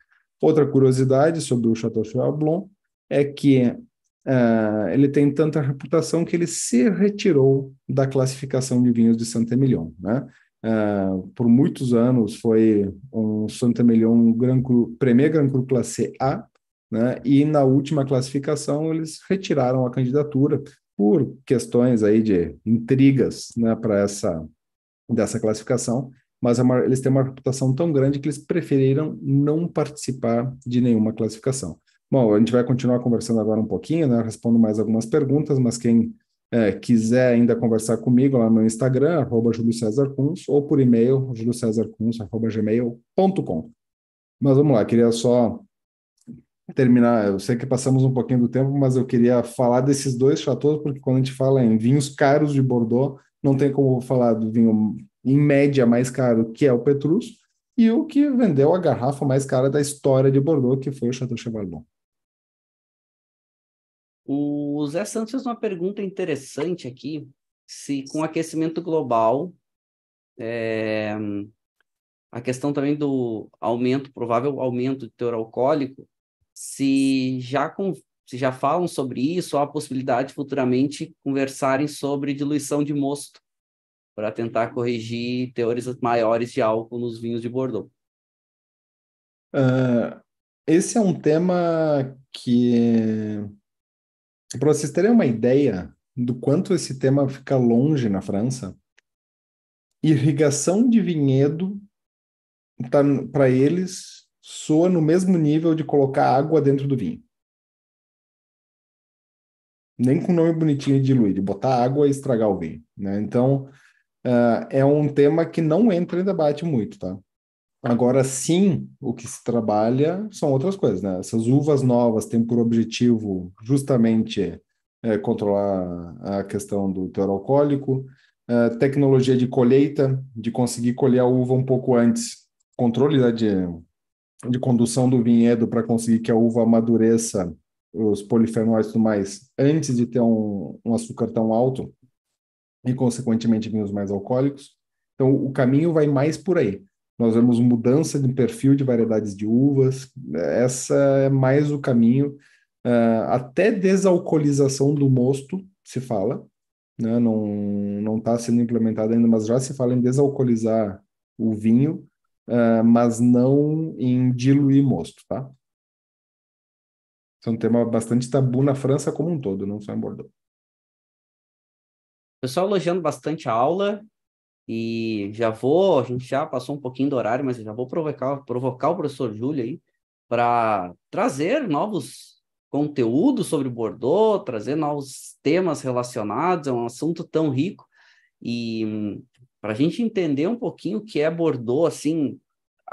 Outra curiosidade sobre o Chateau Chauvel Blanc é que uh, ele tem tanta reputação que ele se retirou da classificação de vinhos de Saint-Emilion, né? Uh, por muitos anos foi um Saint-Emilion primeiro Premier Grand Cru Classe A, né? E na última classificação eles retiraram a candidatura por questões aí de intrigas, né, para essa dessa classificação mas eles têm uma reputação tão grande que eles preferiram não participar de nenhuma classificação. Bom, a gente vai continuar conversando agora um pouquinho, né? Respondo mais algumas perguntas, mas quem é, quiser ainda conversar comigo lá no Instagram, arroba ou por e-mail, juliocesarkunz.gmail.com. Mas vamos lá, queria só terminar. Eu sei que passamos um pouquinho do tempo, mas eu queria falar desses dois chateaus, porque quando a gente fala em vinhos caros de Bordeaux, não tem como falar do vinho em média mais caro, que é o Petrus, e o que vendeu a garrafa mais cara da história de Bordeaux, que foi o Chateau Chevalbon. O Zé Santos fez uma pergunta interessante aqui, se com o aquecimento global, é, a questão também do aumento, provável aumento de teor alcoólico, se já, com, se já falam sobre isso, há a possibilidade de futuramente conversarem sobre diluição de mosto para tentar corrigir teores maiores de álcool nos vinhos de Bordeaux. Uh, esse é um tema que, para vocês terem uma ideia do quanto esse tema fica longe na França, irrigação de vinhedo tá, para eles soa no mesmo nível de colocar água dentro do vinho. Nem com nome bonitinho de diluir, de botar água e estragar o vinho. Né? Então, uh, é um tema que não entra em debate muito, tá? Agora sim, o que se trabalha são outras coisas, né? Essas uvas novas têm por objetivo justamente é, controlar a questão do teor alcoólico, é, tecnologia de colheita, de conseguir colher a uva um pouco antes, controle né, de, de condução do vinhedo para conseguir que a uva amadureça os polifenóis e tudo mais antes de ter um, um açúcar tão alto e, consequentemente, vinhos mais alcoólicos. Então, o caminho vai mais por aí. Nós vemos mudança de perfil de variedades de uvas, essa é mais o caminho. Uh, até desalcoolização do mosto se fala, né? não está sendo implementada ainda, mas já se fala em desalcoolizar o vinho, uh, mas não em diluir mosto, tá? Isso é um tema bastante tabu na França como um todo, não só em Bordeaux pessoal elogiando bastante a aula. E já vou, a gente já passou um pouquinho do horário, mas eu já vou provocar, provocar o professor Júlio aí para trazer novos conteúdos sobre Bordeaux, trazer novos temas relacionados, é um assunto tão rico. E hum, para a gente entender um pouquinho o que é Bordeaux, assim,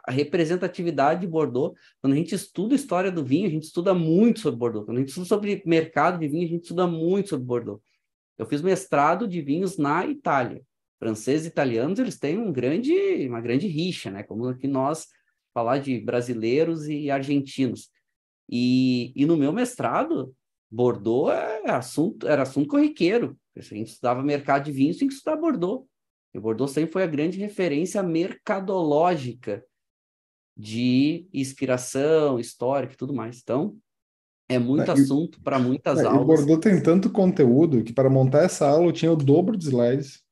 a representatividade de Bordeaux, quando a gente estuda história do vinho, a gente estuda muito sobre Bordeaux. Quando a gente estuda sobre mercado de vinho, a gente estuda muito sobre Bordeaux. Eu fiz mestrado de vinhos na Itália. Franceses e italianos, eles têm um grande, uma grande rixa, né? Como aqui nós falar de brasileiros e argentinos. E, e no meu mestrado, Bordeaux era é assunto, era assunto corriqueiro. A gente estudava mercado de vinhos, tinha que estudar Bordeaux. E Bordeaux sempre foi a grande referência mercadológica de inspiração, histórica e tudo mais. Então, é muito é, assunto para muitas é, aulas. O Bordeaux tem tanto conteúdo que para montar essa aula eu tinha o dobro de slides.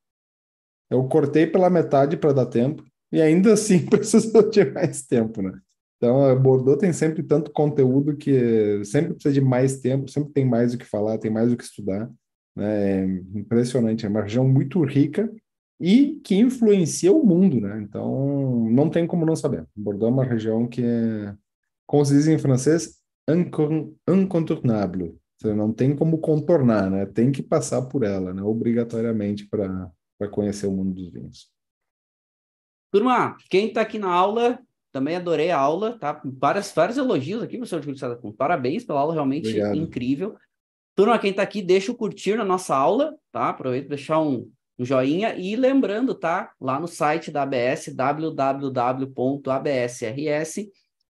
Eu cortei pela metade para dar tempo e ainda assim precisou de mais tempo, né? Então, é, Bordeaux tem sempre tanto conteúdo que sempre precisa de mais tempo, sempre tem mais o que falar, tem mais o que estudar. Né? É impressionante, é uma região muito rica e que influencia o mundo, né? Então, não tem como não saber. Bordeaux é uma região que, é, como se diz em francês, incontornável. Você não tem como contornar, né? Tem que passar por ela, né? Obrigatoriamente para conhecer o mundo dos vinhos. Turma, quem está aqui na aula, também adorei a aula, tá? Vários, vários elogios aqui, professor de Cruzada. Parabéns pela aula, realmente Obrigado. incrível. Turma, quem está aqui, deixa o curtir na nossa aula, tá? Aproveita para deixar um, um joinha. E lembrando, tá? Lá no site da ABS, www.absrs.com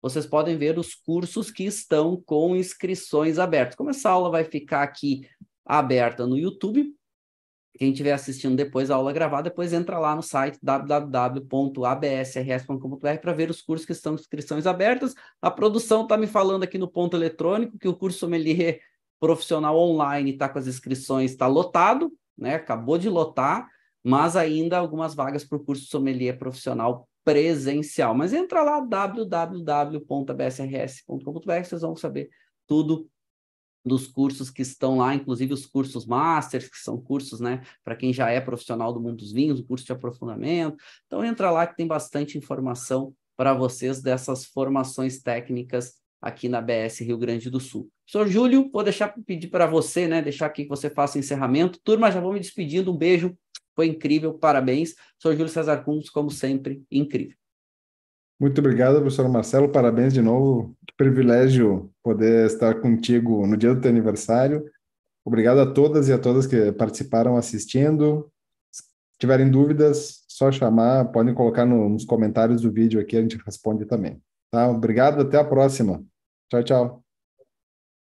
vocês podem ver os cursos que estão com inscrições abertas. Como essa aula vai ficar aqui aberta no YouTube, quem estiver assistindo depois a aula gravada, depois entra lá no site www.absrs.com.br para ver os cursos que estão com inscrições abertas. A produção está me falando aqui no ponto eletrônico que o curso sommelier profissional online está com as inscrições, está lotado, né? acabou de lotar, mas ainda algumas vagas para o curso sommelier profissional presencial. Mas entra lá www.bsrs.com.br, vocês vão saber tudo dos cursos que estão lá, inclusive os cursos masters, que são cursos, né, para quem já é profissional do mundo dos vinhos, o curso de aprofundamento. Então entra lá que tem bastante informação para vocês dessas formações técnicas aqui na BS Rio Grande do Sul. Senhor Júlio, vou deixar pedir para você, né, deixar aqui que você faça o encerramento. Turma, já vou me despedindo. Um beijo foi incrível, parabéns. Sou Júlio César Cunz, como sempre, incrível. Muito obrigado, professor Marcelo. Parabéns de novo. Que privilégio poder estar contigo no dia do teu aniversário. Obrigado a todas e a todas que participaram assistindo. Se tiverem dúvidas, só chamar, podem colocar no, nos comentários do vídeo aqui, a gente responde também. Tá? Obrigado, até a próxima. Tchau, tchau.